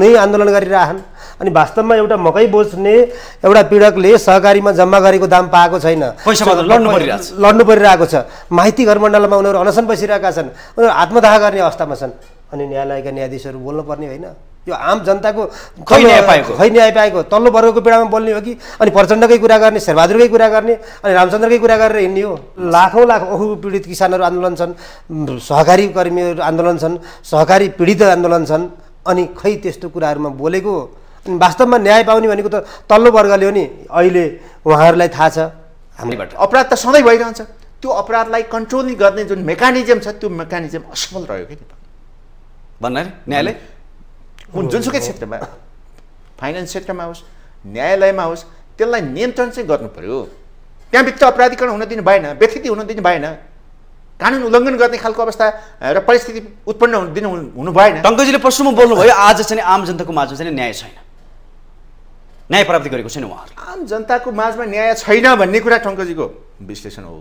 नै आन्दोलन गरिरहन् अनि वास्तवमा एउटा मकै बोच्ने एउटा पीडकले सहकारीमा जम्मा गरेको दाम पाएको छैन लड्नु परिरहेको छ माइती घर मण्डलमा उनीहरू अनसन बसिरहेका छन् उनीहरू आत्मदाह गर्ने अवस्थामा छन् अनि न्यायालयका न्यायाधीशहरू बोल्नुपर्ने होइन यो आम जनताको खै न्याय पाएको खै न्याय पाएको तल्लो वर्गको पीडामा बोल्ने हो कि अनि प्रचण्डकै कुरा गर्ने शेरबहादुरकै कुरा गर्ने अनि रामचन्द्रकै कुरा गरेर हिँड्ने हो लाखौँ लाख औ पीडित किसानहरू आन्दोलन छन् सहकारी कर्मीहरू आन्दोलन छन् सहकारी पीडित आन्दोलन छन् अनि खै त्यस्तो कुराहरूमा बोलेको अनि वास्तवमा न्याय पाउने भनेको त तल्लो वर्गले हो नि अहिले उहाँहरूलाई थाहा छ हामीबाट अपराध त सधैँ भइरहन्छ त्यो अपराधलाई कन्ट्रोल गर्ने जुन मेकानिजम छ त्यो मेकानिजम असफल रह्यो कि भन्नाले न्यायालय कुन जुनसुकै क्षेत्रमा फाइनेन्स क्षेत्रमा होस् न्यायालयमा होस् त्यसलाई नियन्त्रण चाहिँ गर्नु पऱ्यो त्यहाँभित्र अपराधीकरण हुन दिनु भएन व्यथिति हुन दिनु भएन कानुन उल्लङ्घन गर्ने खालको अवस्था र परिस्थिति उत्पन्न दिनु हुनु भएन टङ्कजीले प्रश्नमा बोल्नुभयो आज चाहिँ आम जनताको माझमा चाहिँ न्याय छैन न्याय प्राप्त गरेको छैन उहाँहरू आम जनताको माझमा न्याय छैन भन्ने कुरा टङ्कजीको विश्लेषण हो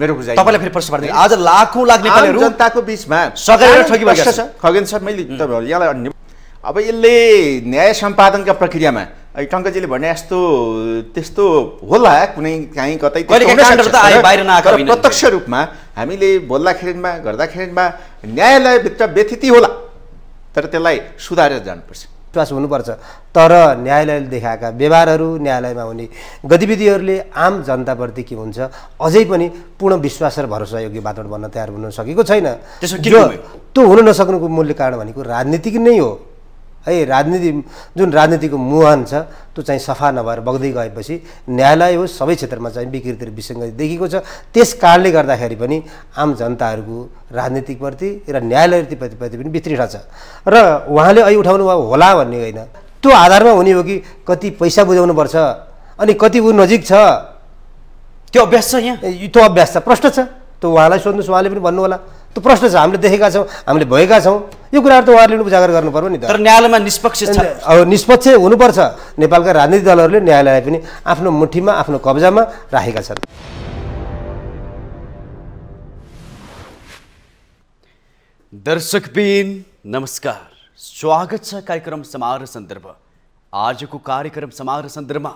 मेरो बुझाइ तपाईँलाई फेरि प्रश्न पार्दै आज लाखौँ लाख नेपालीहरू जनताको बिचमा सघाएर ठगी भएको छ खगेन सर मैले तपाईँहरू यहाँलाई अब यसले न्याय सम्पादनका प्रक्रियामा टङ्कजीले भने यस्तो त्यस्तो होला कुनै काहीँ कतै प्रत्यक्ष रूपमा हामीले बोल्दाखेरिमा गर्दाखेरिमा न्यायालयभित्र व्यथिति होला तर त्यसलाई सुधारेर जानुपर्छ विश्वास हुनुपर्छ तर न्यायालयले देखाएका व्यवहारहरू न्यायालयमा हुने गतिविधिहरूले आम जनताप्रति के हुन्छ अझै पनि पूर्ण विश्वास र भरोसा योग्य वातावरण बन्न तयार हुन सकेको छैन त्यो हुन नसक्नुको मूल्य कारण भनेको राजनीतिक नै हो है राजनीति जुन राजनीतिको मुहान छ त्यो चाहिँ सफा नभएर बग्दै गएपछि न्यायालय हो सबै क्षेत्रमा चाहिँ विकृति र विसङ्गति देखेको छ त्यस कारणले गर्दाखेरि पनि आम जनताहरूको राजनीतिप्रति र प्रति पनि वितृष्णा छ र उहाँले अहिले उठाउनु भयो होला भन्ने होइन त्यो आधारमा हुने हो कि कति पैसा बुझाउनुपर्छ अनि कति ऊ नजिक छ त्यो अभ्यास छ यहाँ त्यो अभ्यास छ प्रश्न छ त्यो उहाँलाई सोध्नुहोस् उहाँले पनि भन्नु होला त्यो प्रश्न छ हामीले देखेका छौँ हामीले भएका छौँ यो कुराहरू त उहाँहरूले उजागर गर्नु पर्यो नि तर न्यायालयमा निष्पक्ष अब निष्पक्ष हुनुपर्छ नेपालका राजनीतिक दलहरूले न्यायालय पनि आफ्नो मुठीमा आफ्नो कब्जामा राखेका छन् दर्शकबिन नमस्कार स्वागत छ कार्यक्रम समारोह सन्दर्भ आजको कार्यक्रम समारोह सन्दर्भमा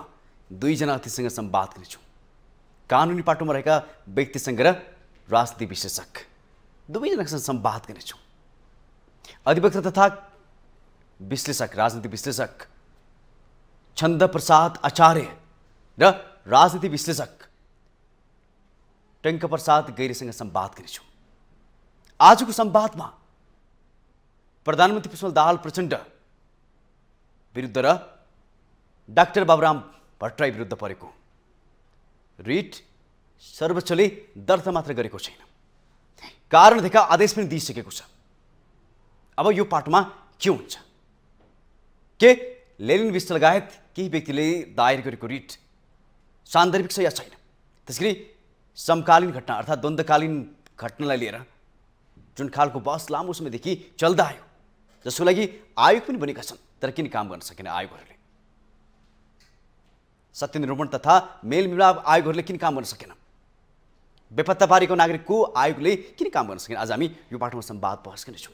दुईजना अतिथिसँग सम्वाद गर्नेछौँ कानुनी पाटोमा रहेका व्यक्तिसँग र राजनीति विशेषज्ञ दुवैजनासँग सम्वाद गर्नेछौँ अधिवक्ता तथा विश्लेषक राजनीति विश्लेषक छन्द प्रसाद आचार्य र राजनीति विश्लेषक टङ्क प्रसाद गैरीसँग सम्वाद गर्नेछौँ आजको सम्वादमा प्रधानमन्त्री पुष्पल दाहाल प्रचण्ड विरुद्ध र डाक्टर बाबुराम भट्टराई विरुद्ध परेको रिट सर्वोच्चले दर्ता मात्र गरेको छैन कारणदेखि आदेश पनि दिइसकेको छ अब यो पाटोमा के हुन्छ के लेलिन विष्ट लगायत केही व्यक्तिले दायर गरेको रिट सान्दर्भिक छ या छैन त्यस गरी समकालीन घटना अर्थात् द्वन्द्वकालीन घटनालाई लिएर जुन खालको बस लामो समयदेखि चल्दा आयो जसको लागि आयोग पनि बनेका छन् तर किन काम गर्न सकेन आयोगहरूले सत्य तथा मेलमिलाप आयोगहरूले किन काम गर्न सकेन बेपत्ता पारेको नागरिकको आयोगले किन काम गर्न सकेन आज हामी यो पाठमा सम्वाद बहस गर्नेछौँ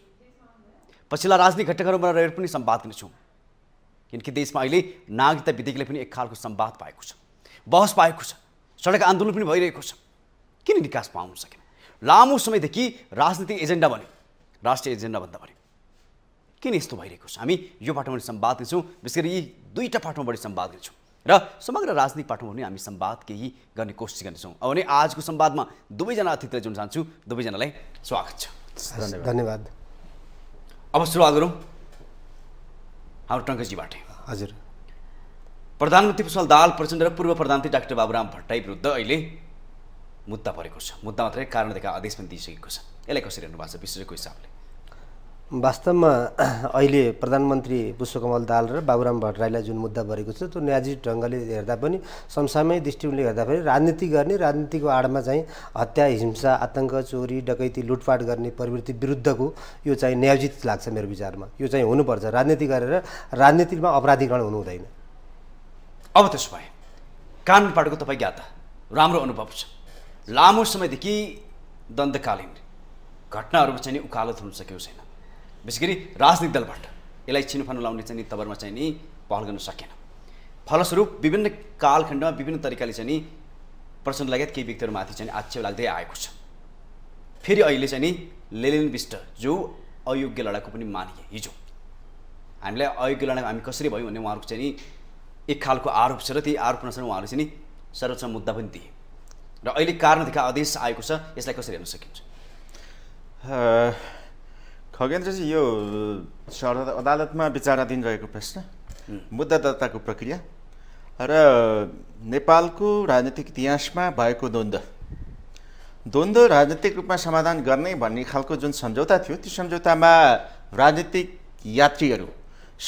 पछिल्ला राजनीतिक घटकहरूमा रहेर पनि सम्वाद गर्नेछौँ किनकि देशमा अहिले नागरिकता विधेयकले पनि एक खालको सम्वाद पाएको छ बहस पाएको छ सडक आन्दोलन पनि भइरहेको छ किन निकास पाउन सकेन लामो समयदेखि राजनीतिक एजेन्डा भन्यो राष्ट्रिय एजेन्डा भन्दा भन्यो किन यस्तो भइरहेको छ हामी यो पाठमा पनि सम्वाद गर्छौँ विशेष गरी यी दुईवटा पाठमा बढी सम्वाद गर्छौँ र समग्र राजनीतिक पाठमा पनि हामी सम्वाद केही गर्ने कोसिस गर्नेछौँ अब भने आजको सम्वादमा दुवैजना अतिथिलाई जुन चाहन्छु दुवैजनालाई स्वागत छ धन्यवाद अब सुरुवात गरौँ हाम्रो टङ्कजीबाट हजुर प्रधानमन्त्री पुष्पल दाल प्रचण्ड र पूर्व प्रधानमन्त्री डाक्टर बाबुराम भट्टाई विरुद्ध अहिले मुद्दा परेको छ मुद्दा मात्रै कारण कारणदेखि आदेश पनि दिइसकेको छ यसलाई कसरी हेर्नु भएको छ विश्वको हिसाबले वास्तवमा अहिले प्रधानमन्त्री पुष्पकमल दाल र बाबुराम भट्टराईलाई जुन मुद्दा भरेको छ त्यो न्याजी ढङ्गले हेर्दा पनि समसामयिक दृष्टिकोणले हेर्दा पनि राजनीति गर्ने राजनीतिको आडमा चाहिँ हत्या हिंसा आतङ्क चोरी डकैती लुटपाट गर्ने प्रवृत्ति विरुद्धको यो चाहिँ न्यायोजित लाग्छ मेरो विचारमा यो चाहिँ हुनुपर्छ राजनीति गरेर राजनीतिमा अपराधीकरण हुनु हुँदैन अब त्यसो भए कानुनपाटको तपाईँ ज्ञाता राम्रो अनुभव छ लामो समयदेखि दन्तकालीन घटनाहरूमा चाहिँ उकालो हुन सकेको छैन विशेष गरी राजनीतिक दलबाट यसलाई छिनफान लाउने चाहिँ नि तबरमा चाहिँ नि पहल गर्न सकेन फलस्वरूप विभिन्न कालखण्डमा विभिन्न तरिकाले चाहिँ नि प्रचण्ड लगायत केही व्यक्तिहरूमाथि चाहिँ आक्षेप लाग्दै आएको छ फेरि अहिले चाहिँ नि लेलिन विष्ट जो अयोग्य लडाकु पनि मानिए हिजो हामीलाई अयोग्य लडाकु हामी कसरी भयौँ भने उहाँहरूको चाहिँ नि एक खालको आरोप छ र त्यही आरोप अनुसार उहाँहरूले चाहिँ नि सर्वोच्च मुद्दा पनि दिए र अहिले कारणदेखि आदेश आएको छ यसलाई कसरी हेर्न सकिन्छ खगेन्द्रजी यो सर अदालतमा विचाराधीन रहेको प्रश्न मुद्दा दर्ताको प्रक्रिया र नेपालको राजनीतिक इतिहासमा भएको द्वन्द्व द्वन्द राजनीतिक रूपमा समाधान गर्ने भन्ने खालको जुन सम्झौता थियो त्यो सम्झौतामा राजनीतिक यात्रीहरू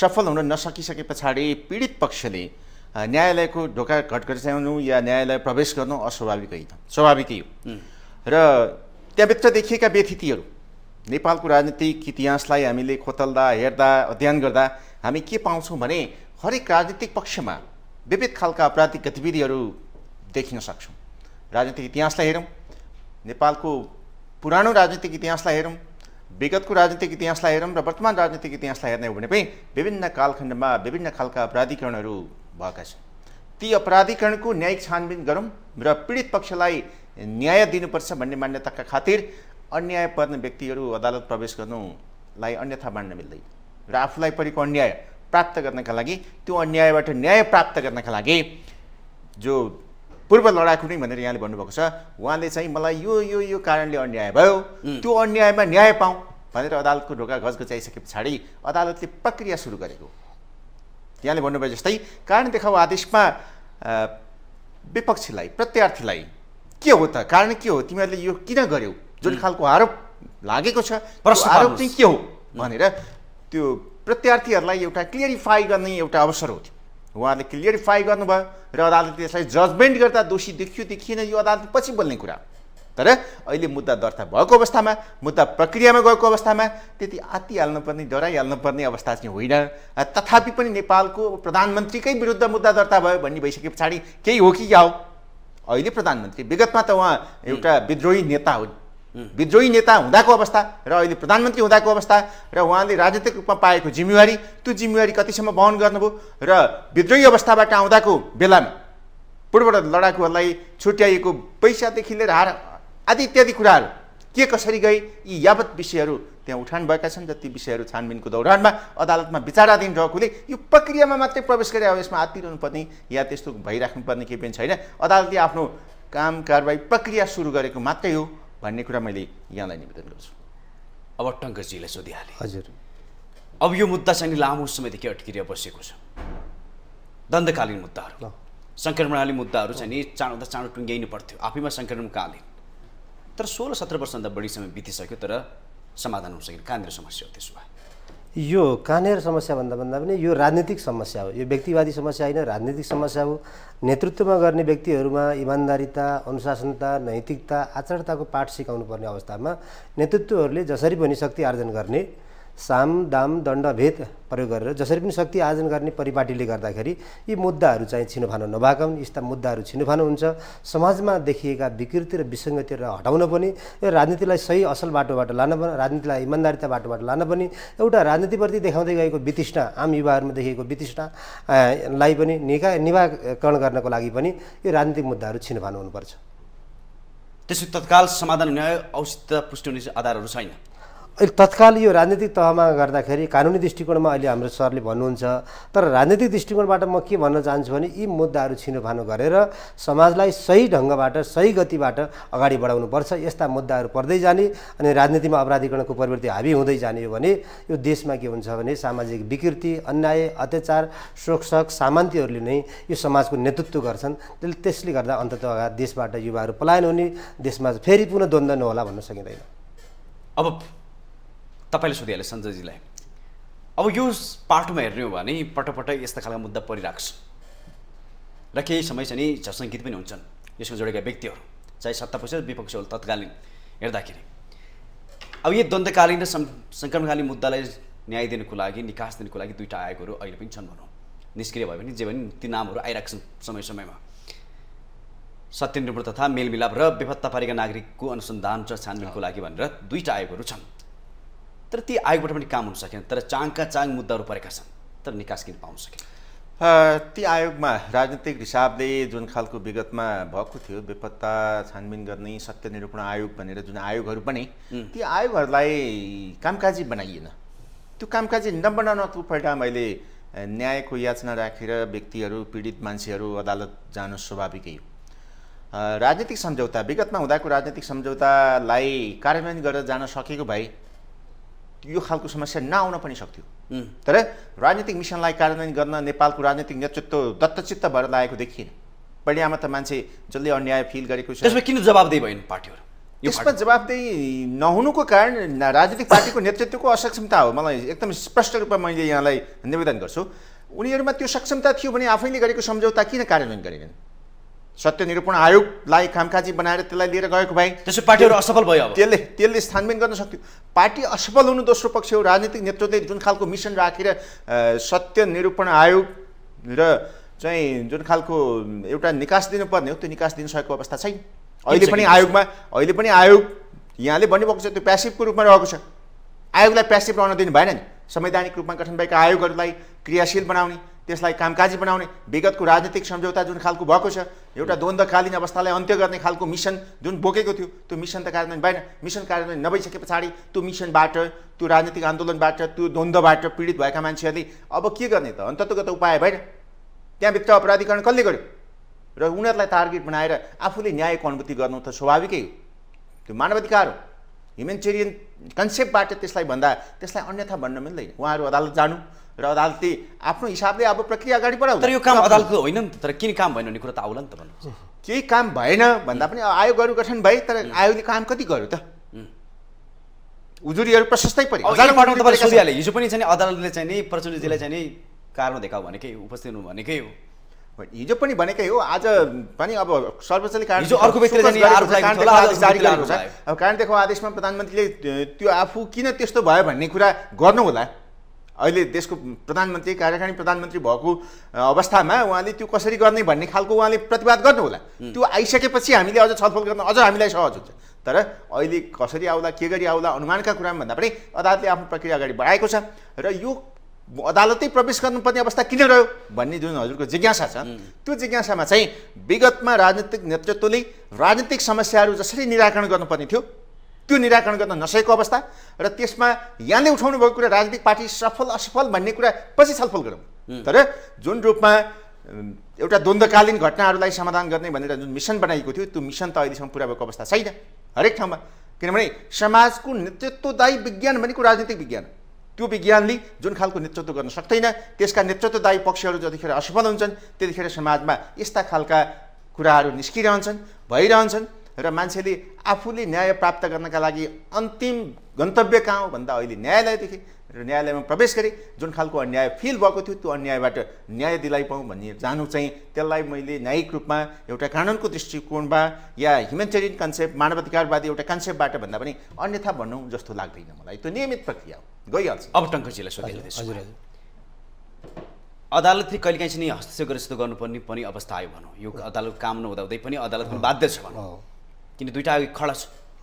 सफल हुन नसकिसके पछाडि पीडित पक्षले न्यायालयको ढोका घटघटाउनु या न्यायालय प्रवेश गर्नु अस्वाभाविक होइन स्वाभाविकै हो र त्यहाँभित्र देखिएका व्यथितिहरू नेपालको राजनीतिक इतिहासलाई हामीले खोतल्दा हेर्दा अध्ययन गर्दा हामी के पाउँछौँ भने हरेक राजनीतिक पक्षमा विविध खालका अपराधिक गतिविधिहरू देखिन सक्छौँ राजनीतिक इतिहासलाई हेरौँ नेपालको पुरानो राजनीतिक इतिहासलाई हेरौँ विगतको राजनीतिक इतिहासलाई हेरौँ र वर्तमान राजनीतिक इतिहासलाई हेर्ने हो भने पनि विभिन्न कालखण्डमा विभिन्न खालका अपराधिकरणहरू भएका छन् ती अपराधिकरणको न्यायिक छानबिन गरौँ र पीडित पक्षलाई न्याय दिनुपर्छ भन्ने मान्यताका खातिर अन्याय पर्ने व्यक्तिहरू अदालत प्रवेश गर्नुलाई अन्यथा बाँड्न मिल्दैन र आफूलाई परेको अन्याय प्राप्त गर्नका लागि त्यो अन्यायबाट न्याय प्राप्त गर्नका लागि जो पूर्व लडाकु नै भनेर यहाँले भन्नुभएको छ उहाँले चाहिँ मलाई यो यो यो कारणले अन्याय भयो त्यो अन्यायमा न्याय पाऊ भनेर अदालतको ढोका घचघचाइसके पछाडि अदालतले प्रक्रिया सुरु गरेको यहाँले भन्नुभयो जस्तै कारण देखाउ आदेशमा विपक्षीलाई प्रत्यार्थीलाई के हो त कारण के हो तिमीहरूले यो किन गर्यौ जुन खालको आरोप लागेको छ आरोप चाहिँ के हो भनेर त्यो प्रत्यार्थीहरूलाई एउटा क्लियरिफाई गर्ने एउटा अवसर हो त्यो उहाँले क्लियरिफाई गर्नुभयो र अदालतले त्यसलाई जजमेन्ट गर्दा दोषी देखियो देखिएन यो अदालत पछि बोल्ने कुरा तर अहिले मुद्दा दर्ता भएको अवस्थामा मुद्दा प्रक्रियामा गएको अवस्थामा त्यति आत्तिहाल्नुपर्ने डराइहाल्नुपर्ने अवस्था चाहिँ होइन तथापि पनि नेपालको प्रधानमन्त्रीकै विरुद्ध मुद्दा दर्ता भयो भन्ने भइसके पछाडि केही हो कि क्या हो अहिले प्रधानमन्त्री विगतमा त उहाँ एउटा विद्रोही नेता हुन् विद्रोही नेता हुँदाको अवस्था र अहिले प्रधानमन्त्री हुँदाको अवस्था र उहाँले राजनीतिक रूपमा पाएको जिम्मेवारी त्यो जिम्मेवारी कतिसम्म वहन गर्नुभयो र विद्रोही अवस्थाबाट आउँदाको बेलामा पूर्वबाट लडाकुहरूलाई छुट्याइएको पैसादेखि लिएर हार आदि इत्यादि कुराहरू के कसरी गए यी यावत विषयहरू त्यहाँ उठान भएका छन् जति विषयहरू छानबिनको दौरानमा अदालतमा विचाराधीन रहेकोले यो प्रक्रियामा मात्रै प्रवेश गरे अब यसमा पर्ने या त्यस्तो भइराख्नुपर्ने केही पनि छैन अदालतले आफ्नो काम कारवाही प्रक्रिया सुरु गरेको मात्रै हो भन्ने कुरा मैले यहाँलाई निवेदन गर्छु अब टङ्कजीलाई सोधिहालेँ हजुर अब यो मुद्दा चाहिँ नि लामो समयदेखि अट्किएर बसेको छ दण्डकालीन मुद्दाहरू सङ्क्रमणकालीन मुद्दाहरू चाहिँ नि त चाँडो टुङ्ग्याइनु पर्थ्यो आफैमा सङ्क्रमणकालीन तर सोह्र सत्र वर्षभन्दा बढी समय बितिसक्यो तर समाधान हुन सकेन कहाँनिर समस्या हो त्यसो भए यो कानेर समस्या भन्दा भन्दा पनि यो राजनीतिक समस्या हो यो व्यक्तिवादी समस्या होइन राजनीतिक समस्या हो नेतृत्वमा गर्ने व्यक्तिहरूमा इमान्दारिता अनुशासनता नैतिकता आचरणताको पाठ सिकाउनु पर्ने अवस्थामा नेतृत्वहरूले जसरी पनि शक्ति आर्जन गर्ने साम दाम दण्डभेद प्रयोग गरेर जसरी पनि शक्ति आर्जन गर्ने परिपाटीले गर्दाखेरि यी मुद्दाहरू चाहिँ छिनोफानो नभएका हुन् यस्ता मुद्दाहरू छिनोफानो हुन्छ समाजमा देखिएका विकृति र विसङ्गतिहरू हटाउन पनि यो राजनीतिलाई सही असल बाटोबाट लान पनि राजनीतिलाई इमान्दारिता बाटोबाट लान पनि एउटा राजनीतिप्रति देखाउँदै गएको वितिष्ठा आम युवाहरूमा देखिएको वितिष्ठालाई पनि निका निवाकरण गर्नको लागि पनि यो राजनीतिक मुद्दाहरू छिनोफानो हुनुपर्छ त्यसो तत्काल समाधान न्याय औचित्य पुष्टि हुने आधारहरू छैन अहिले तत्काल यो राजनीतिक तहमा गर्दाखेरि कानुनी दृष्टिकोणमा अहिले हाम्रो सरले भन्नुहुन्छ तर राजनीतिक दृष्टिकोणबाट म के भन्न चाहन्छु भने यी मुद्दाहरू छिनोफानो गरेर समाजलाई सही ढङ्गबाट सही गतिबाट अगाडि बढाउनुपर्छ यस्ता मुद्दाहरू पर्दै जाने अनि राजनीतिमा अपराधीकरणको प्रवृत्ति हाबी हुँदै जाने हो भने यो देशमा के हुन्छ भने सामाजिक विकृति अन्याय अत्याचार शोकसक सामान्तीहरूले नै यो समाजको नेतृत्व गर्छन् त्यसले गर्दा अन्तत देशबाट युवाहरू पलायन हुने देशमा फेरि पुनः द्वन्द्व नहोला भन्न सकिँदैन अब तपाईँले सोधिहाले सञ्जयजीलाई अब यो पाठमा हेर्ने हो भने पटकपटक यस्ता खालका मुद्दा परिरहेको छ र केही समय चाहिँ नि झसङ्कित पनि हुन्छन् यसको जोडेका व्यक्तिहरू चाहे सत्तापक्ष विपक्ष हो तत्कालीन हेर्दाखेरि अब यो द्वन्द्वकालीन र सङ्क्रमणकालीन मुद्दालाई न्याय दिनुको लागि निकास दिनुको लागि दुईवटा आयोगहरू अहिले पनि छन् भनौँ निष्क्रिय भयो भने जे भने ती नामहरू आइरहेको छन् समय समयमा सत्यनिर्भर तथा मेलमिलाप र बेपत्ता पारेका नागरिकको अनुसन्धान र छानबिनको लागि भनेर दुईवटा आयोगहरू छन् तर ती आयोगबाट पनि काम हुन सकेन तर चाङका चाङ मुद्दाहरू परेका छन् तर निकास किन पाउन सकेन ती आयोगमा राजनीतिक हिसाबले जुन खालको विगतमा भएको थियो बेपत्ता छानबिन गर्ने सत्य निरूपण आयोग भनेर जुन आयोगहरू बने ती आयोगहरूलाई कामकाजी बनाइएन त्यो कामकाजी नबनाउनको परिणाम मैले न्यायको याचना राखेर व्यक्तिहरू पीडित मान्छेहरू अदालत जानु स्वाभाविकै हो राजनीतिक सम्झौता विगतमा हुँदाको राजनीतिक सम्झौतालाई कार्यान्वयन गरेर जान सकेको भए यो खालको समस्या नआउन पनि सक्थ्यो तर राजनीतिक मिसनलाई कार्यान्वयन गर्न नेपालको राजनीतिक नेतृत्व दत्तचित्त भएर लागेको देखिएन परिणाममा त मान्छे जसले अन्याय फिल गरेको छ त्यसमा किन जवाबदेही भएन पार्टीहरू यसमा जवाबदेही नहुनुको कारण राजनीतिक पार्टीको नेतृत्वको असक्षमता हो मलाई एकदम स्पष्ट रूपमा मैले यहाँलाई निवेदन गर्छु उनीहरूमा त्यो सक्षमता थियो भने आफैले गरेको सम्झौता किन कार्यान्वयन गरेनन् सत्य निरूपण आयोगलाई खामखाजी बनाएर त्यसलाई लिएर गएको भए त्यसो पार्टीहरू असफल भयो त्यसले त्यसले स्थानबिन गर्न सक्थ्यो पार्टी असफल हुनु दोस्रो पक्ष हो राजनीतिक नेतृत्वले जुन खालको मिसन राखेर सत्य निरूपण आयोग र चाहिँ जुन खालको एउटा निकास दिनुपर्ने हो त्यो निकास दिन सकेको अवस्था छैन अहिले पनि आयोगमा अहिले पनि आयोग यहाँले भन्नुभएको छ त्यो प्यासिभको रूपमा रहेको छ आयोगलाई प्यासिभ रहन दिनु भएन नि संवैधानिक रूपमा गठन भएका आयोगहरूलाई क्रियाशील बनाउने त्यसलाई कामकाजी बनाउने विगतको राजनीतिक सम्झौता जुन खालको भएको छ एउटा द्वन्द्वकालीन अवस्थालाई अन्त्य गर्ने खालको मिसन जुन बोकेको थियो त्यो मिसन त कार्यान्वयन भएन मिसन कार्यान्वयन नभइसके पछाडि त्यो मिसनबाट त्यो राजनीतिक आन्दोलनबाट त्यो द्वन्द्वबाट पीडित भएका मान्छेहरूले अब के गर्ने त अन्तत्वगत उपाय भएन त्यहाँभित्र अपराधीकरण कसले गर्यो र उनीहरूलाई टार्गेट बनाएर आफूले न्यायको अनुभूति गर्नु त स्वाभाविकै हो त्यो मानवाधिकार हो ह्युमेन्टेरियन कन्सेप्टबाट त्यसलाई भन्दा त्यसलाई अन्यथा भन्न मिल्दैन उहाँहरू अदालत जानु र अदालतले आफ्नो हिसाबले अब प्रक्रिया अगाडि बढाउँछ तर यो काम अदालतको होइन नि त तर किन काम भएन भन्ने कुरा त आउला नि त भन्नु केही काम भएन भन्दा पनि आयोगहरू गठन भए तर आयोगले काम कति गर्यो त उजुरीहरू प्रशस्तै पऱ्यो हिजो पनि चाहिँ अदालतले चाहिँ नि प्रचण्डजीलाई चाहिँ नि कारण देखाऊ भनेकै उपस्थित हुनु भनेकै हो हिजो पनि भनेकै हो आज पनि अब सर्वोच्चले कारण देखाउ आदेशमा प्रधानमन्त्रीले त्यो आफू किन त्यस्तो भयो भन्ने कुरा गर्नु होला अहिले देशको प्रधानमन्त्री कार्यकारी प्रधानमन्त्री भएको अवस्थामा उहाँले त्यो कसरी गर्ने भन्ने खालको उहाँले प्रतिवाद गर्नु होला त्यो आइसकेपछि हामीले अझ छलफल गर्न अझ हामीलाई सहज हुन्छ तर अहिले कसरी आउला के गरी आउला अनुमानका कुरामा भन्दा पनि अदालतले आफ्नो प्रक्रिया अगाडि बढाएको छ र यो अदालतै प्रवेश गर्नुपर्ने अवस्था किन रह्यो भन्ने जुन हजुरको जिज्ञासा छ त्यो जिज्ञासामा चाहिँ विगतमा राजनीतिक नेतृत्वले राजनीतिक समस्याहरू जसरी निराकरण गर्नुपर्ने थियो त्यो निराकरण गर्न नसकेको अवस्था र त्यसमा यहाँले उठाउनु भएको कुरा राजनीतिक पार्टी सफल असफल भन्ने कुरा पछि छलफल गरौँ तर जुन रूपमा एउटा द्वन्द्वकालीन घटनाहरूलाई समाधान गर्ने भनेर जुन मिसन बनाइएको थियो त्यो मिसन त अहिलेसम्म पुरा भएको अवस्था छैन हरेक ठाउँमा किनभने समाजको नेतृत्वदायी विज्ञान भनेको राजनीतिक विज्ञान त्यो विज्ञानले जुन खालको नेतृत्व गर्न सक्दैन त्यसका नेतृत्वदायी पक्षहरू जतिखेर असफल हुन्छन् त्यतिखेर समाजमा यस्ता खालका कुराहरू निस्किरहन्छन् भइरहन्छन् र मान्छेले आफूले न्याय प्राप्त गर्नका लागि अन्तिम गन्तव्य कहाँ हो भन्दा अहिले न्यायालयदेखि र न्यायालयमा प्रवेश गरेँ जुन खालको अन्याय फिल भएको थियो त्यो अन्यायबाट न्याय दिलाइपाउँ भन्ने जानु चाहिँ त्यसलाई मैले न्यायिक रूपमा एउटा कानुनको दृष्टिकोणमा या ह्युमेन्टेरियन कन्सेप्ट मानवाधिकारवादी एउटा कन्सेप्टबाट भन्दा पनि अन्यथा भनौँ जस्तो लाग्दैन मलाई त्यो नियमित प्रक्रिया हो गइहाल्छ अब टङ्कजीलाई सोधिहाल्दैछु हजुर हजुर अदालतले कहिलेकाहीँ चाहिँ हस्तक्षेप गरेर जस्तो गर्नुपर्ने पनि अवस्था आयो भनौँ यो अदालत काम नहुँदा हुँदै पनि अदालतमा बाध्य छ भनौँ किन दुइटा आयोग खडा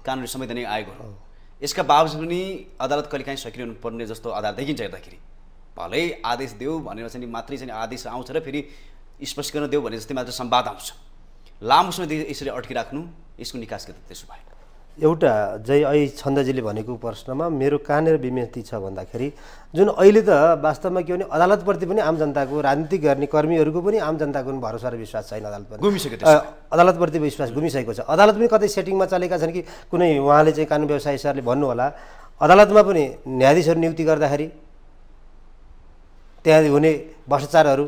कानुनी संवैधानिक आयोग हो यसका बावजुद पनि अदालत कहिले काहीँ सक्रिय हुनुपर्ने जस्तो आधार देखिन्छ हेर्दाखेरि भलै आदेश देऊ भनेर चाहिँ मात्रै चाहिँ आदेश आउँछ र फेरि स्पष्टीकरण देऊ भने जस्तै मात्र सम्वाद आउँछ लामो समयदेखि यसरी अड्किराख्नु यसको निकास के त त्यसो भएन एउटा जय ऐ छन्दजीले भनेको प्रश्नमा मेरो कहाँनिर विमति छ भन्दाखेरि जुन अहिले त वास्तवमा के भने अदालतप्रति पनि आम जनताको राजनीति गर्ने कर्मीहरूको पनि आम जनताको पनि भरोसा र विश्वास छैन अदालतप्रति गुमिसकेको अदालतप्रति विश्वास गुमिसकेको छ अदालत पनि कतै सेटिङमा चलेका छन् कि कुनै उहाँले चाहिँ कानुन व्यवसायी सरले भन्नुहोला अदालतमा पनि न्यायाधीशहरू नियुक्ति गर्दाखेरि त्यहाँ हुने भ्रष्टाचारहरू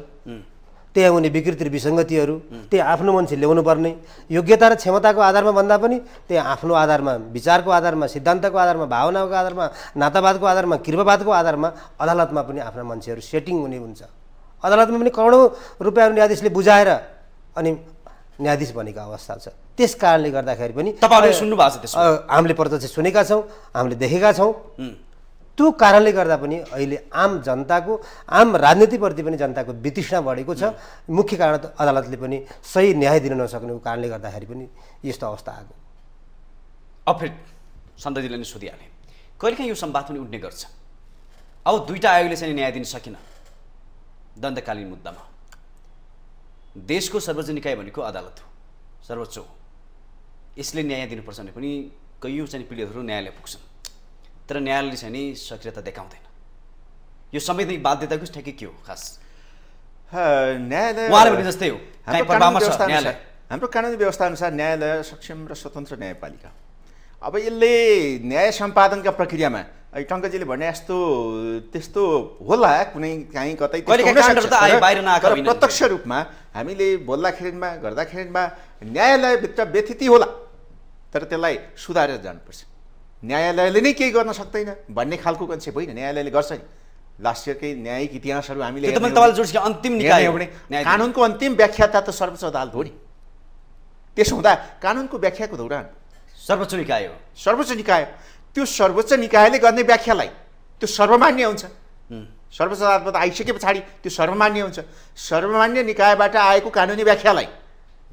त्यहाँ हुने विकृति र विसङ्गतिहरू त्यहाँ आफ्नो मान्छे ल्याउनु पर्ने योग्यता र क्षमताको आधारमा भन्दा पनि त्यहाँ आफ्नो आधारमा विचारको आधारमा सिद्धान्तको आधारमा भावनाको आधारमा नातावादको आधारमा कृपावादको आधारमा अदालतमा पनि आफ्ना मान्छेहरू सेटिङ हुने हुन्छ अदालतमा पनि करोडौँ रुपियाँ न्यायाधीशले बुझाएर अनि न्यायाधीश बनेको अवस्था छ त्यस कारणले गर्दाखेरि पनि तपाईँहरूले सुन्नु भएको छ हामीले प्रत्यक्ष सुनेका छौँ हामीले देखेका छौँ त्यो कारणले गर्दा पनि अहिले आम जनताको आम राजनीतिप्रति पनि जनताको वितृष्णा बढेको छ मुख्य कारण अदालतले पनि सही न्याय दिन नसक्नुको कारणले गर्दाखेरि पनि यस्तो अवस्था आएको अफ्रेड सन्दजीले नै सोधिहाले कहिलेकाहीँ यो सम्वाद पनि उठ्ने गर्छ अब दुईवटा आयोगले चाहिँ न्याय दिन सकेन दण्डकालीन मुद्दामा देशको सर्वोच्च निकाय भनेको अदालत हो सर्वोच्च हो यसले न्याय दिनुपर्छ भने पनि कैयौँ चाहिँ पीडितहरू न्यायालय पुग्छन् तर न्यायालयले चाहिँ नि सक्रियता देखाउँदैन यो संवैधानिक बाध्यताको ठ्याक्कै के हो खास न्यायालय जस्तै हो हाम्रो कानुनी अनुसार न्यायालय सक्षम र स्वतन्त्र न्यायपालिका अब यसले न्याय सम्पादनका प्रक्रियामा टङ्कजीले भने जस्तो त्यस्तो होला कुनै काहीँ कतै प्रत्यक्ष रूपमा हामीले बोल्दाखेरिमा गर्दाखेरिमा न्यायालयभित्र व्यथिति होला तर त्यसलाई सुधारेर जानुपर्छ न्यायालयले नै केही गर्न सक्दैन भन्ने खालको कन्सेप्ट होइन न्यायालयले गर्छ नि लास्ट इयरकै न्यायिक इतिहासहरू हामीले अन्तिम निकाय हो भने कानुनको अन्तिम व्याख्याता त सर्वोच्च अदालत हो नि त्यसो हुँदा कानुनको व्याख्याको दौरान सर्वोच्च निकाय हो सर्वोच्च निकाय त्यो सर्वोच्च निकायले गर्ने व्याख्यालाई त्यो सर्वमान्य हुन्छ सर्वोच्च अदालतमा त आइसके पछाडि त्यो सर्वमान्य हुन्छ सर्वमान्य निकायबाट आएको कानुनी व्याख्यालाई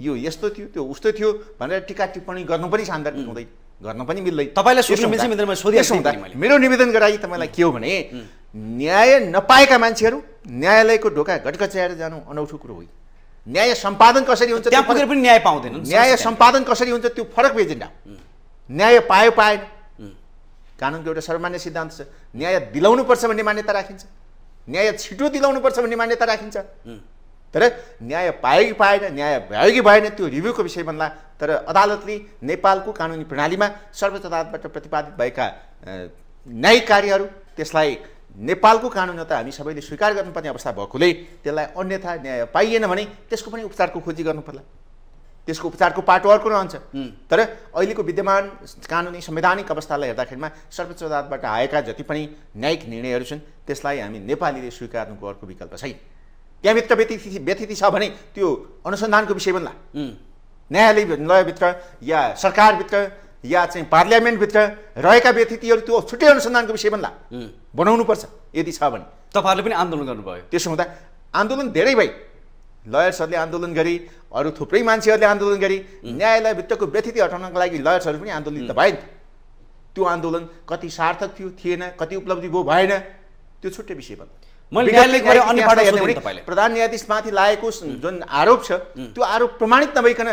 यो यस्तो थियो त्यो उस्तो थियो भनेर टिका टिप्पणी गर्नु पनि सान्दर्भिक हुँदैन गर्न पनि मिल्दै तपाईँलाई मेरो निवेदन गराइ तपाईँलाई के हो भने न्याय नपाएका मान्छेहरू न्यायालयको ढोका घटघच्याएर जानु अनौठो कुरो हो न्याय सम्पादन कसरी हुन्छ त्यहाँ पुगेर पनि न्याय पाउँदैन न्याय सम्पादन कसरी हुन्छ त्यो फरक एजेन्डा न्याय पायो पाएन कानुनको एउटा सर्वमान्य सिद्धान्त छ न्याय दिलाउनुपर्छ भन्ने मान्यता राखिन्छ न्याय छिटो दिलाउनुपर्छ भन्ने मान्यता राखिन्छ तर न्याय पायो कि पाएन न्याय भयो कि भएन त्यो रिभ्यूको विषय भन्ला तर अदालतले नेपालको कानुनी प्रणालीमा सर्वोच्च अदालतबाट प्रतिपादित भएका न्यायिक कार्यहरू त्यसलाई नेपालको कानुन त हामी सबैले स्वीकार गर्नुपर्ने अवस्था भएकोले त्यसलाई अन्यथा न्याय पाइएन भने त्यसको पनि उपचारको खोजी गर्नु पर्ला त्यसको उपचारको पाटो अर्को रहन्छ तर अहिलेको विद्यमान कानुनी संवैधानिक अवस्थालाई हेर्दाखेरिमा सर्वोच्च अदालतबाट आएका जति पनि न्यायिक निर्णयहरू छन् त्यसलाई हामी नेपालीले स्वीकार्नुको अर्को विकल्प छैन त्यहाँभित्र व्यतिथि व्यतिथि छ भने त्यो अनुसन्धानको विषय बन्ला न्यायालयभित्र या सरकारभित्र या चाहिँ पार्लियामेन्टभित्र रहेका व्यतिथिहरू त्यो छुट्टै अनुसन्धानको विषय बन्ला बनाउनुपर्छ यदि छ भने तपाईँहरूले पनि आन्दोलन गर्नुभयो त्यसो हुँदा आन्दोलन धेरै भए लयर्सहरूले आन्दोलन गरे अरू थुप्रै मान्छेहरूले आन्दोलन गरे न्यायालयभित्रको व्यतिथि हटाउनको लागि लयर्सहरू पनि आन्दोलित त भए नि त्यो आन्दोलन कति सार्थक थियो थिएन कति उपलब्धि भयो भएन त्यो छुट्टै विषय पनि प्रधान न्यायाधीशमाथि लागेको जुन आरोप छ त्यो आरोप प्रमाणित नभइकन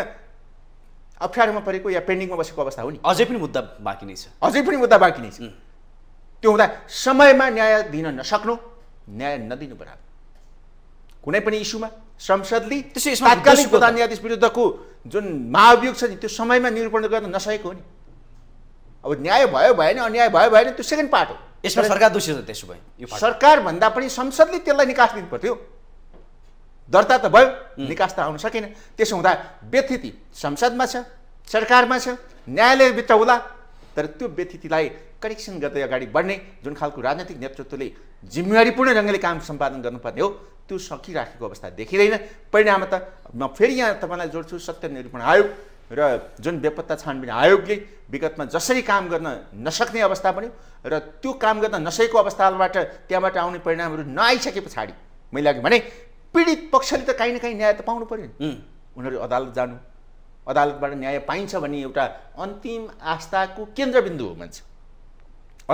अप्ठ्यारोमा परेको या पेन्डिङमा बसेको अवस्था हो नि अझै पनि मुद्दा बाँकी नै छ अझै पनि मुद्दा बाँकी नै छ त्यो हुँदा समयमा न्याय दिन नसक्नु न्याय नदिनु बराबर कुनै पनि इस्युमा संसदले तात्कालिक प्रधान न्यायाधीश विरुद्धको जुन महाभियोग छ नि त्यो समयमा निरूपण गर्न नसकेको हो नि अब न्याय भयो भएन अन्याय भयो भएन त्यो सेकेन्ड पार्ट हो यसमा सरकार दोषी छ त्यसो भए यो सरकारभन्दा पनि संसदले त्यसलाई निकास दिनु पर्थ्यो दर्ता त भयो निकास त आउन सकेन त्यसो हुँदा व्यथिति संसदमा छ सरकारमा छ न्यायालयभित्र होला तर त्यो व्यथितिलाई करेक्सन गर्दै अगाडि बढ्ने जुन खालको राजनैतिक नेतृत्वले जिम्मेवारीपूर्ण ढङ्गले काम सम्पादन गर्नुपर्ने हो त्यो सकिराखेको अवस्था देखिँदैन परिणाम त म फेरि यहाँ तपाईँलाई जोड्छु सत्य निरूपण आयोग र जुन बेपत्ता छानबिन आयोगले विगतमा जसरी काम गर्न नसक्ने अवस्था बन्यो र त्यो काम गर्न नसकेको अवस्थाबाट त्यहाँबाट आउने परिणामहरू नआइसके पछाडि मैले अघि भने पीडित पक्षले त काहीँ न काहीँ न्याय त पाउनु पऱ्यो नि उनीहरू अदालत जानु अदालतबाट न्याय पाइन्छ भन्ने एउटा अन्तिम आस्थाको केन्द्रबिन्दु हो मान्छे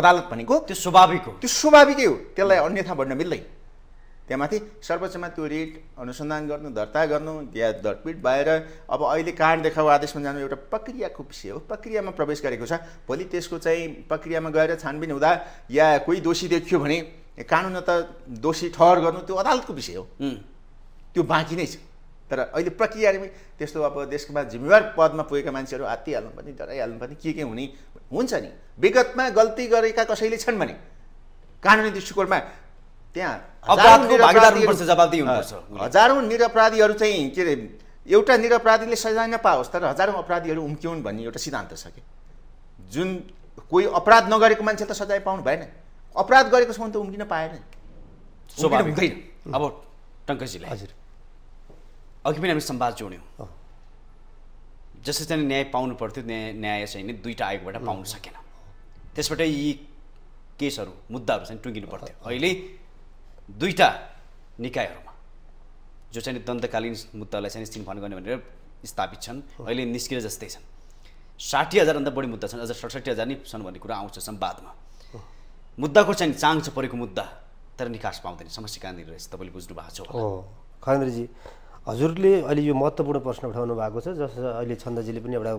अदालत भनेको त्यो स्वाभाविक हो त्यो स्वाभाविकै हो त्यसलाई अन्यथा भन्न मिल्दैन त्यहाँमाथि सर्वोच्चमा त्यो रिट अनुसन्धान गर्नु दर्ता गर्नु या दरपिट भएर अब अहिले कारण देखाउ आदेशमा जानु एउटा प्रक्रियाको विषय हो प्रक्रियामा प्रवेश गरेको छ भोलि त्यसको चाहिँ प्रक्रियामा गएर छानबिन हुँदा या कोही दोषी देखियो भने कानुन त दोषी ठहर गर्नु त्यो अदालतको विषय हो त्यो बाँकी नै छ तर अहिले प्रक्रिया त्यस्तो अब देशमा जिम्मेवार पदमा पुगेका मान्छेहरू आत्तिहाल्नु पनि डराइहाल्नु पनि के के हुने हुन्छ नि विगतमा गल्ती गरेका कसैले छन् भने कानुनी दृष्टिकोणमा त्यहाँ अपराधको जवाबदेही हुनुपर्छ हजारौँ निरपराधीहरू चाहिँ के अरे एउटा निरपराधीले सजाय नपाओस् तर हजारौँ अपराधीहरू उम्क्यौन् भन्ने एउटा सिद्धान्त छ कि जुन कोही अपराध नगरेको मान्छे त सजाय पाउनु भएन अपराध गरेको छ भने त उम्किन पाएन हुँदैन अब टङ्कजीलाई हजुर अघि पनि हामी सम्वाद जोड्यौँ जसरी चाहिँ न्याय पाउनु पर्थ्यो न्याय न्याय चाहिँ नि दुईवटा आयोगबाट पाउन सकेन त्यसबाट यी केसहरू मुद्दाहरू चाहिँ टुङ्गिनु पर्थ्यो अहिले दुईवटा निकायहरूमा जो चाहिँ दन्तकालीन मुद्दालाई चाहिँ चिन्फान गर्ने भनेर स्थापित छन् अहिले निस्किने जस्तै छन् साठी हजारभन्दा बढी मुद्दा छन् अझ सडसठी हजार नै छन् भन्ने कुरा आउँछ बादमा मुद्दाको चाहिँ चाङ छ परेको मुद्दा तर निकास पाउँदैन समस्या कहाँनिर रहेछ तपाईँले बुझ्नु भएको छ खरेन्द्रजी हजुरले अहिले यो महत्त्वपूर्ण प्रश्न उठाउनु भएको छ जस अहिले छन्दजीले पनि एउटा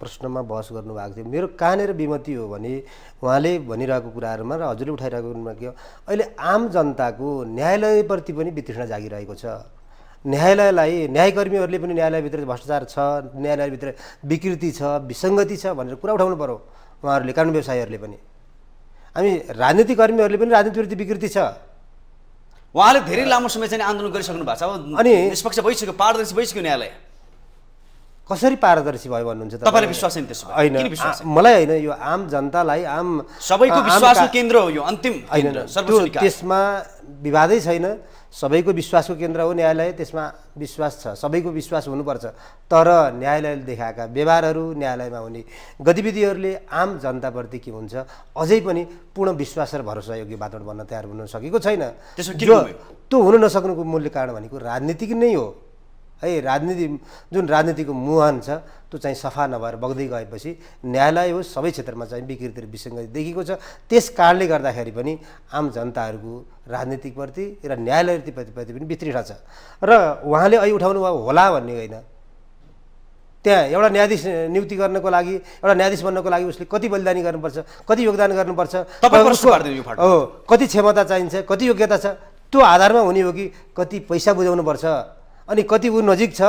प्रश्नमा बहस गर्नुभएको थियो मेरो कहाँनिर विमति हो भने उहाँले भनिरहेको कुराहरूमा र हजुरले उठाइरहेको कुरामा के हो अहिले आम जनताको न्यायालयप्रति पनि वितृष्णा जागिरहेको छ न्यायालयलाई न्यायकर्मीहरूले पनि न्यायालयभित्र भ्रष्टाचार छ न्यायालयभित्र विकृति छ विसङ्गति छ भनेर कुरा उठाउनु पऱ्यो उहाँहरूले कानुन व्यवसायीहरूले पनि हामी राजनीतिकर्मीहरूले पनि राजनीतिप्रति विकृति छ उहाँले धेरै लामो समय चाहिँ आन्दोलन गरिसक्नु भएको छ अनि निष्पक्ष भइसक्यो पारदर्शी भइसक्यो न्यायालय कसरी पारदर्शी भयो भन्नुहुन्छ तपाईँलाई विश्वास छैन त्यसो होइन मलाई होइन यो आम जनतालाई आम सबैको विश्वासको केन्द्र हो यो अन्तिम होइन त्यसमा विवादै छैन सबैको विश्वासको केन्द्र हो न्यायालय त्यसमा विश्वास छ सबैको विश्वास हुनुपर्छ तर न्यायालयले देखाएका व्यवहारहरू न्यायालयमा हुने गतिविधिहरूले आम जनताप्रति के हुन्छ अझै पनि पूर्ण विश्वास र भरोसा योग्य वातावरण बन्न तयार हुन सकेको छैन त्यो हुन नसक्नुको मूल्य कारण भनेको राजनीतिक नै हो है राजनीति जुन राजनीतिको मुहान छ त्यो चाहिँ सफा नभएर बग्दै गएपछि न्यायालय हो सबै क्षेत्रमा चाहिँ विकृति र विसङ्गति देखिएको छ त्यस कारणले गर्दाखेरि पनि आम जनताहरूको राजनीतिकप्रति र न्यायालयप्रतिप्रति पनि वितृष्णा छ र उहाँले अहिले उठाउनु भयो होला भन्ने होइन त्यहाँ एउटा न्यायाधीश नियुक्ति गर्नको लागि एउटा न्यायाधीश बन्नको लागि उसले कति बलिदानी गर्नुपर्छ कति योगदान गर्नुपर्छ हो कति क्षमता चाहिन्छ कति योग्यता छ त्यो आधारमा हुने हो कि कति पैसा बुझाउनुपर्छ अनि कति ऊ नजिक छ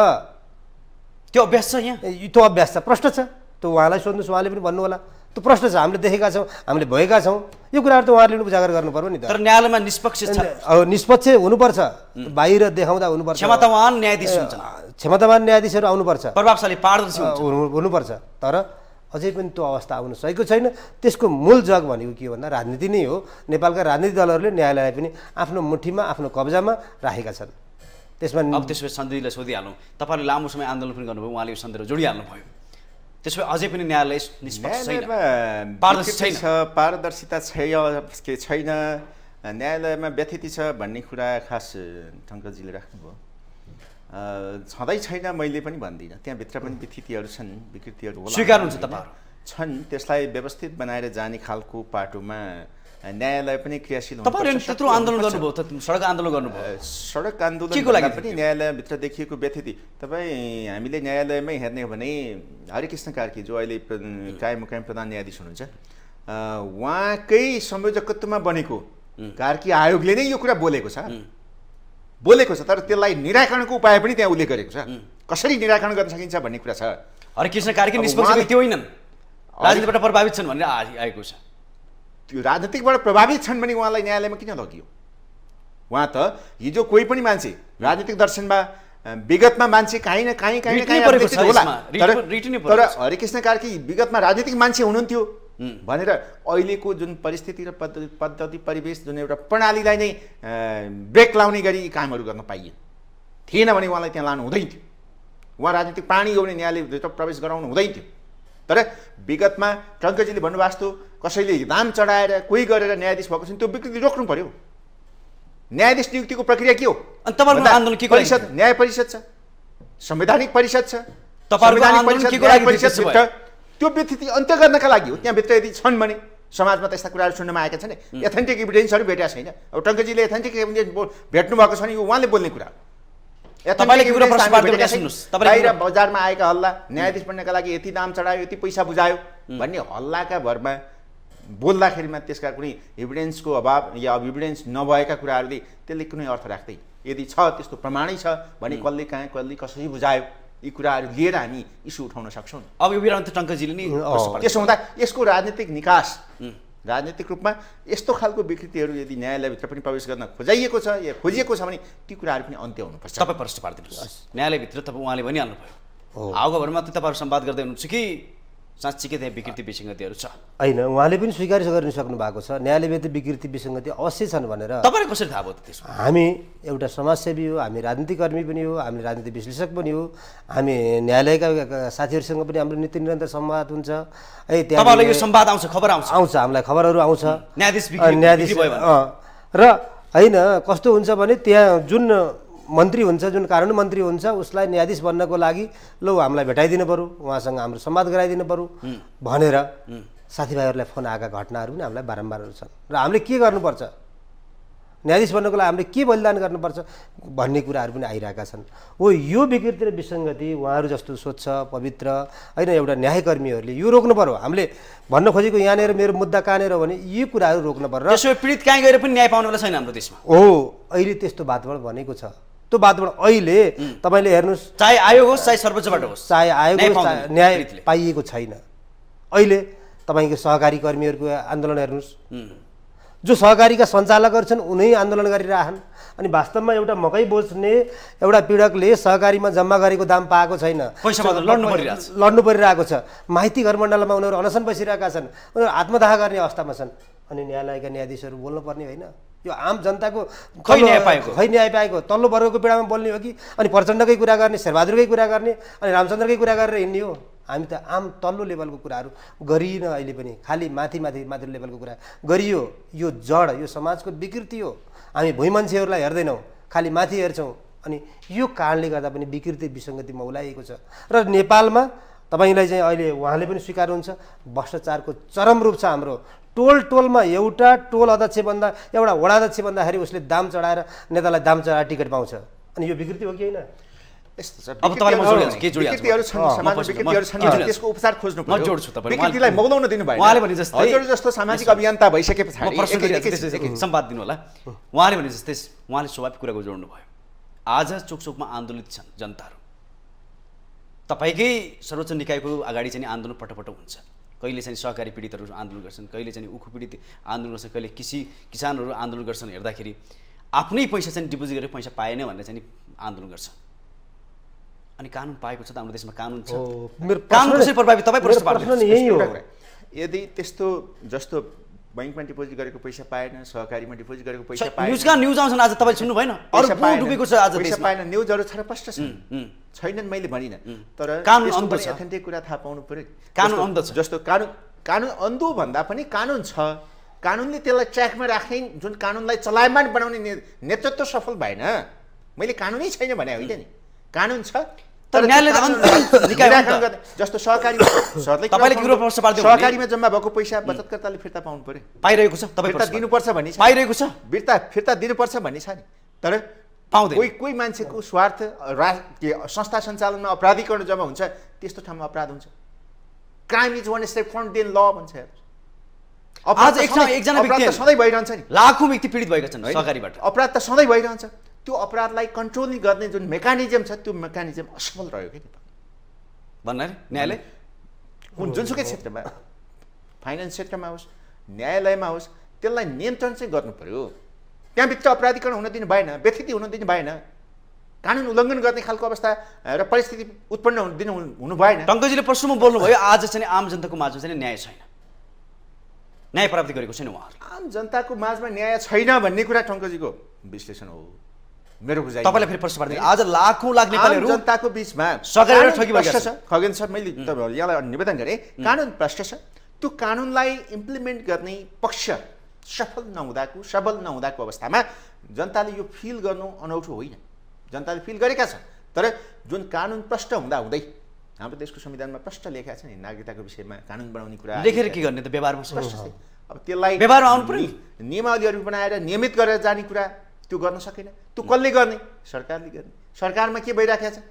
त्यो अभ्यास छ यहाँ त्यो अभ्यास छ प्रश्न छ त्यो उहाँलाई सोध्नुहोस् उहाँले पनि भन्नु होला त्यो प्रश्न छ हामीले देखेका छौँ हामीले भएका छौँ यो कुराहरू त उहाँहरूले पनि उजागर गर्नु पर्यो नि तर न्यायालयमा निष्पक्ष छ निष्पक्ष हुनुपर्छ बाहिर देखाउँदा हुनुपर्छ क्षमतावान न्यायाधीश हुन्छ क्षमतावान न्यायाधीशहरू आउनुपर्छ प्रभावशाली पारदर्शी हुनुपर्छ तर अझै पनि त्यो अवस्था आउनु सकेको छैन त्यसको मूल जग भनेको के भन्दा राजनीति नै हो नेपालका राजनीतिक दलहरूले न्यायालयलाई पनि आफ्नो मुठीमा आफ्नो कब्जामा राखेका छन् त्यसमा अब त्यसपछि सन्धिलाई सोधिहालौँ तपाईँहरूले लामो समय आन्दोलन पनि गर्नुभयो उहाँले यो सन्देश जोडिहाल्नु भयो भए अझै पनि न्यायालय निष्पक्ष पारदर्शिता के छैन न्यायालयमा व्यथिति छ भन्ने कुरा खास टङ्कजीले राख्नुभयो छँदै छैन मैले पनि भन्दिनँ त्यहाँभित्र पनि विकृतिहरू छन् विकृतिहरू हुन्छ तपाईँहरू छन् त्यसलाई व्यवस्थित बनाएर जाने खालको पाटोमा न्यायालय पनि क्रियाशील त्यत्रो आन्दोलन गर्नुभयो त सडक आन्दोलन गर्नुभयो सडक आन्दोलन पनि न्यायालयभित्र देखिएको व्यथिति तपाईँ हामीले न्यायालयमै हेर्ने हो भने हरिकृष्ण कार्की जो अहिले कायम कायम प्रधान न्यायाधीश हुनुहुन्छ उहाँकै संयोजकत्वमा बनेको कार्की आयोगले नै यो कुरा बोलेको छ बोलेको छ तर त्यसलाई निराकरणको उपाय पनि त्यहाँ उल्लेख गरेको छ कसरी निराकरण गर्न सकिन्छ भन्ने कुरा छ हरिकृष्ण कार्की त्यो होइनन् राजनीतिबाट प्रभावित छन् भनेर आएको छ त्यो राजनीतिकबाट प्रभावित छन् भने उहाँलाई न्यायालयमा किन लगियो उहाँ त हिजो कोही पनि मान्छे राजनीतिक दर्शनमा विगतमा मान्छे काहीँ न काहीँ काहीँ न काहीँ होला तर हरिकृष्ण कार्की विगतमा राजनीतिक मान्छे हुनुहुन्थ्यो भनेर अहिलेको जुन परिस्थिति र पद्धति परिवेश जुन एउटा प्रणालीलाई नै ब्रेक लाउने गरी यी कामहरू गर्न पाइयो थिएन भने उहाँलाई त्यहाँ लानु हुँदैन थियो उहाँ राजनीतिक प्राणी हो भने न्यायालयभित्र प्रवेश गराउनु हुँदैन थियो तर विगतमा टङ्कजीले भन्नुभएको जस्तो कसैले दाम चढाएर कोही गरेर न्यायाधीश भएको छ त्यो विकृति रोक्नु पर्यो न्यायाधीश नियुक्तिको प्रक्रिया के हो आन्दोलन के परिषद न्याय परिषद छ संवैधानिक परिषद छ त्यो व्यक्ति अन्त्य गर्नका लागि हो त्यहाँभित्र यदि छन् भने समाजमा त यस्ता कुराहरू सुन्नमा आएका छन् एथेन्टिक इभिडेन्सहरू भेटेका छैन अब टङ्कजीले एथेन्टिक इभिडेन्स भेट्नु भएको छ भने यो उहाँले बोल्ने कुरा बाहिर बजारमा आएका हल्ला न्यायाधीश बन्नका लागि यति दाम चढायो यति पैसा बुझायो भन्ने हल्लाका भरमा बोल्दाखेरिमा त्यसका कुनै एभिडेन्सको अभाव या एभिडेन्स नभएका कुराहरूले त्यसले कुनै अर्थ राख्दै यदि छ त्यस्तो प्रमाणै छ भने कसले कहाँ कसले कसरी बुझायो यी कुराहरू लिएर हामी इस्यु उठाउन सक्छौँ अब यो वीरान्त टङ्कजीले नि त्यसो हुँदा यसको राजनीतिक निकास राजनीतिक रूपमा यस्तो खालको विकृतिहरू यदि न्यायालयभित्र पनि प्रवेश गर्न खोजाइएको छ या खोजिएको छ भने ती कुराहरू पनि अन्त्य हुनुपर्छ तपाईँ प्रश्न पारिदिनुहोस् न्यायालयभित्र तपाईँ उहाँले भनिहाल्नुभयो हाउ खबरमा त तपाईँहरू सम्वाद गर्दै हुनुहुन्छ कि साँच्चीकै त्यहाँ विकृति विसङ्गतिहरू छ होइन उहाँले पनि स्वीकार गरिनु सक्नु भएको छ न्यायालयमा त विकृति विसङ्गति अवश्य छन् भनेर तपाईँलाई कसरी थाहा भयो त्यसमा हामी एउटा समाजसेवी हो हामी कर्मी पनि हो हामी राजनीति विश्लेषक पनि हो हामी न्यायालयका साथीहरूसँग पनि हाम्रो नित्य निरन्तर संवाद हुन्छ है त्यहाँ यो संवाद आउँछ खबर आउँछ आउँछ हामीलाई खबरहरू आउँछ न्यायाधीश न्यायाधीश र होइन कस्तो हुन्छ भने त्यहाँ जुन मन्त्री हुन्छ जुन कारण मन्त्री हुन्छ उसलाई न्यायाधीश बन्नको लागि लो हामीलाई भेटाइदिनु पऱ्यो उहाँसँग हाम्रो संवाद गराइदिनु पऱ्यो भनेर साथीभाइहरूलाई फोन आएका घटनाहरू पनि हामीलाई बारम्बार छन् र हामीले के गर्नुपर्छ न्यायाधीश बन्नको लागि हामीले के बलिदान गर्नुपर्छ भन्ने कुराहरू पनि आइरहेका छन् हो यो विकृति र विसङ्गति उहाँहरू जस्तो स्वच्छ पवित्र होइन एउटा न्यायकर्मीहरूले यो रोक्नु पऱ्यो हामीले भन्न खोजेको यहाँनिर मेरो मुद्दा कहाँनिर हो भने यी कुराहरू रोक्नु पर्यो पीडित कहीँ गएर पनि न्याय पाउनुलाई छैन हाम्रो देशमा हो अहिले त्यस्तो वातावरण भनेको छ त्यो बाटोबाट अहिले तपाईँले हेर्नुहोस् चाहे आयोग होस् चाहे सर्वोच्चबाट होस् चाहे आयोग न्याय पाइएको छैन अहिले तपाईँको सहकारी कर्मीहरूको आन्दोलन हेर्नुहोस् जो सहकारीका सञ्चालकहरू छन् उनै आन्दोलन गरिरहन् अनि वास्तवमा एउटा मकै बोच्ने एउटा पीडकले सहकारीमा जम्मा गरेको दाम पाएको छैन लड्नु परिरहेको छ माइती घर मण्डलमा उनीहरू अनसन बसिरहेका छन् उनीहरू आत्मदाह गर्ने अवस्थामा छन् अनि न्यायालयका न्यायाधीशहरू बोल्नुपर्ने होइन यो आम जनताको खै न्याय पाएको खै न्याय पाएको तल्लो वर्गको पीडामा बोल्ने हो कि अनि प्रचण्डकै कुरा गर्ने शेरबहादुरकै कुरा गर्ने अनि रामचन्द्रकै कुरा गरेर हिँड्ने हो हामी त आम तल्लो लेभलको कुराहरू गरिएन अहिले पनि खालि माथि माथि माथि लेभलको कुरा गरियो यो जड यो समाजको विकृति हो हामी भुइँ मान्छेहरूलाई हेर्दैनौँ खालि माथि हेर्छौँ अनि यो कारणले गर्दा पनि विकृति विसङ्गतिमा उलाइएको छ र नेपालमा तपाईँलाई चाहिँ अहिले उहाँले पनि स्वीकार हुन्छ भ्रष्टाचारको चरम रूप छ हाम्रो टोल टोलमा एउटा टोल अध्यक्ष भन्दा एउटा अध्यक्ष भन्दाखेरि उसले दाम चढाएर नेतालाई दाम चढाएर टिकट पाउँछ अनि यो विकृति हो कि होइन उहाँले भने जस्तै उहाँले स्वाभाविक कुराको जोड्नु भयो आज चोकमा आन्दोलित छन् जनताहरू तपाईँकै सर्वोच्च निकायको अगाडि चाहिँ आन्दोलन पटपट हुन्छ कहिले चाहिँ सहकारी पीडितहरू आन्दोलन गर्छन् कहिले चाहिँ उखु पीडित आन्दोलन गर्छन् कहिले कृषि किसानहरू आन्दोलन गर्छन् हेर्दाखेरि आफ्नै पैसा चाहिँ डिपोजिट गरेर पैसा पाएन भनेर चाहिँ आन्दोलन गर्छ अनि कानुन पाएको छ त हाम्रो देशमा कानुन छ कानुन प्रभावित तपाईँ यही हो यदि त्यस्तो जस्तो ब्याङ्कमा डिपोजिट गरेको पैसा पाएन सहकारीमा डिपोजिट गरेको पैसा पाएन न्युजका न्युज आउँछन् आज तपाईँ सुन्नु भएन डुबेको छ आज पैसा पाएन न्युजहरू छ र प्रष्ट छ छैनन् मैले भनिनँ तर कानुन अन्त कुरा थाहा पाउनु पऱ्यो कानुन अन्त छ जस्तो कानुन कानुन अन्धो भन्दा पनि कानुन छ कानुनले त्यसलाई ट्र्याकमा राख्ने जुन कानुनलाई चलायमान बनाउने नेतृत्व सफल भएन मैले कानुनै छैन भने होइन नि कानुन छ जस्तो सहकारी सहकारीमा जम्मा भएको पैसा बचतकर्ताले फिर्ता पाउनु पर्यो पाइरहेको छ फिर्ता दिनुपर्छ भन्ने पाइरहेको छ फिर्ता फिर्ता दिनुपर्छ भन्ने छ नि तर पाउँदैन कोही कोही मान्छेको स्वार्थ रा संस्था सञ्चालनमा अपराधीकरण जब हुन्छ त्यस्तो ठाउँमा अपराध हुन्छ crime is one step front than law भन्छ आज एकजना व्यक्ति सधैँ भइरहन्छ नि लाखौँ व्यक्ति पीडित भएका छन् है सहकारीबाट अपराध त सधैँ भइरहन्छ त्यो अपराधलाई कन्ट्रोल गर्ने जुन मेकानिजम छ त्यो मेकानिजम असफल रह्यो कि भन्नाले न्यायालय कुन जुनसुकै क्षेत्रमा फाइनेन्स क्षेत्रमा होस् न्यायालयमा होस् त्यसलाई नियन्त्रण चाहिँ गर्नु पऱ्यो त्यहाँभित्र अपराधीकरण हुन दिनु भएन व्यथित हुन दिनु भएन कानुन उल्लङ्घन गर्ने खालको अवस्था र परिस्थिति उत्पन्न हुन दिनु हुनु भएन टङ्कजीले प्रश्नमा बोल्नुभयो आज चाहिँ आम जनताको माझमा चाहिँ न्याय छैन न्याय प्राप्ति गरेको छैन उहाँहरू आम जनताको माझमा न्याय छैन भन्ने कुरा टङ्कजीको विश्लेषण हो मेरो बुझाइ तपाईँलाई फेरि प्रश्न पार्दै आज लाखौँ लाख नेपाली जनताको बिचमा सगरेर ठगी छ खगेन सर मैले यहाँलाई निवेदन गरेँ कानुन प्रष्ट छ त्यो कानुनलाई इम्प्लिमेन्ट गर्ने पक्ष सफल नहुँदाको सबल नहुँदाको अवस्थामा जनताले यो फिल गर्नु अनौठो होइन जनताले फिल गरेका छन् तर जुन कानुन प्रष्ट हुँदा हुँदै हाम्रो देशको संविधानमा प्रष्ट लेखा छ नि नागरिकताको विषयमा कानुन बनाउने कुरा लेखेर के गर्ने त व्यवहारमा अब त्यसलाई व्यवहारमा आउनु पनि नियमावलीहरू बनाएर नियमित गरेर जाने कुरा त्यो गर्न सकेन त्यो कसले गर्ने सरकारले गर्ने सरकारमा के भइराखेको छ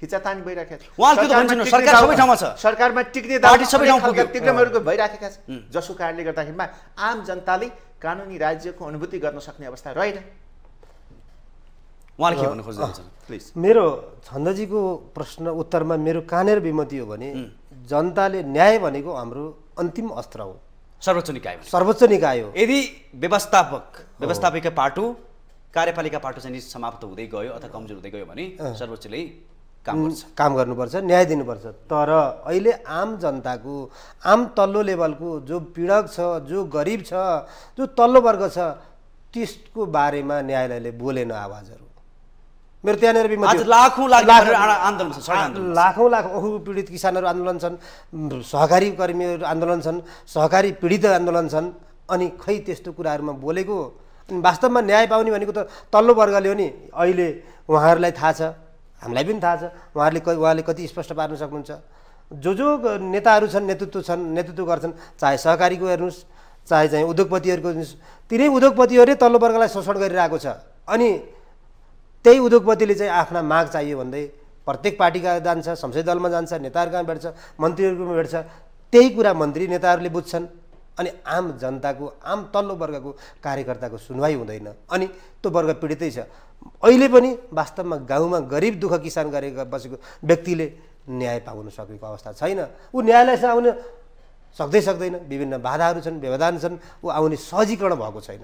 खिचातानी भइराखेको छ सरकारमा टिक्ने तिग्रमहरूको भइराखेका छ जसको कारणले गर्दाखेरिमा आम जनताले कानुनी राज्यको अनुभूति गर्न सक्ने अवस्था रहेन मेरो छन्दजीको प्रश्न उत्तरमा मेरो कहाँनिर विमति हो भने जनताले न्याय भनेको हाम्रो अन्तिम अस्त्र हो सर्वोच्च निकाय सर्वोच्च निकाय हो यदि व्यवस्थापक व्यवस्थापिका पाटो कार्यपालिका पाटो चाहिँ समाप्त हुँदै गयो अथवा कमजोर हुँदै गयो भने सर्वोच्चले काम गर्छ काम गर्नुपर्छ न्याय दिनुपर्छ तर अहिले आम जनताको आम तल्लो लेभलको जो पीडक छ जो गरिब छ जो तल्लो वर्ग छ त्यसको बारेमा न्यायालयले बोलेन आवाजहरू मेरो त्यहाँनिर लाखौँ लाखौँ लाखौँ पीडित किसानहरू आन्दोलन छन् सहकारी कर्मीहरू आन्दोलन छन् सहकारी पीडित आन्दोलन छन् अनि खै त्यस्तो कुराहरूमा बोलेको वास्तवमा न्याय पाउने भनेको त तल्लो वर्गले हो नि अहिले उहाँहरूलाई थाहा छ हामीलाई पनि थाहा छ उहाँहरूले उहाँले कति स्पष्ट पार्न सक्नुहुन्छ जो जो नेताहरू छन् नेतृत्व छन् नेतृत्व गर्छन् चाहे सहकारीको हेर्नुहोस् चाहे चाहिँ उद्योगपतिहरूको हेर्नुहोस् तिनै उद्योगपतिहरूले तल्लो वर्गलाई शोषण गरिरहेको छ अनि त्यही उद्योगपतिले चाहिँ आफ्ना माग चाहियो भन्दै प्रत्येक पार्टीका जान्छ संसदीय दलमा जान्छ नेताहरू कहाँ भेट्छ मन्त्रीहरूकोमा भेट्छ त्यही कुरा मन्त्री नेताहरूले बुझ्छन् अनि आम जनताको आम तल्लो वर्गको कार्यकर्ताको सुनवाई हुँदैन अनि त्यो वर्ग पीडितै छ अहिले पनि वास्तवमा गाउँमा गरिब दुःख किसान गरेर बसेको व्यक्तिले न्याय पाउन सकेको अवस्था छैन ऊ न्यायालयसँग आउन सक्दै सक्दैन विभिन्न बाधाहरू छन् व्यवधान छन् ऊ आउने सहजीकरण भएको छैन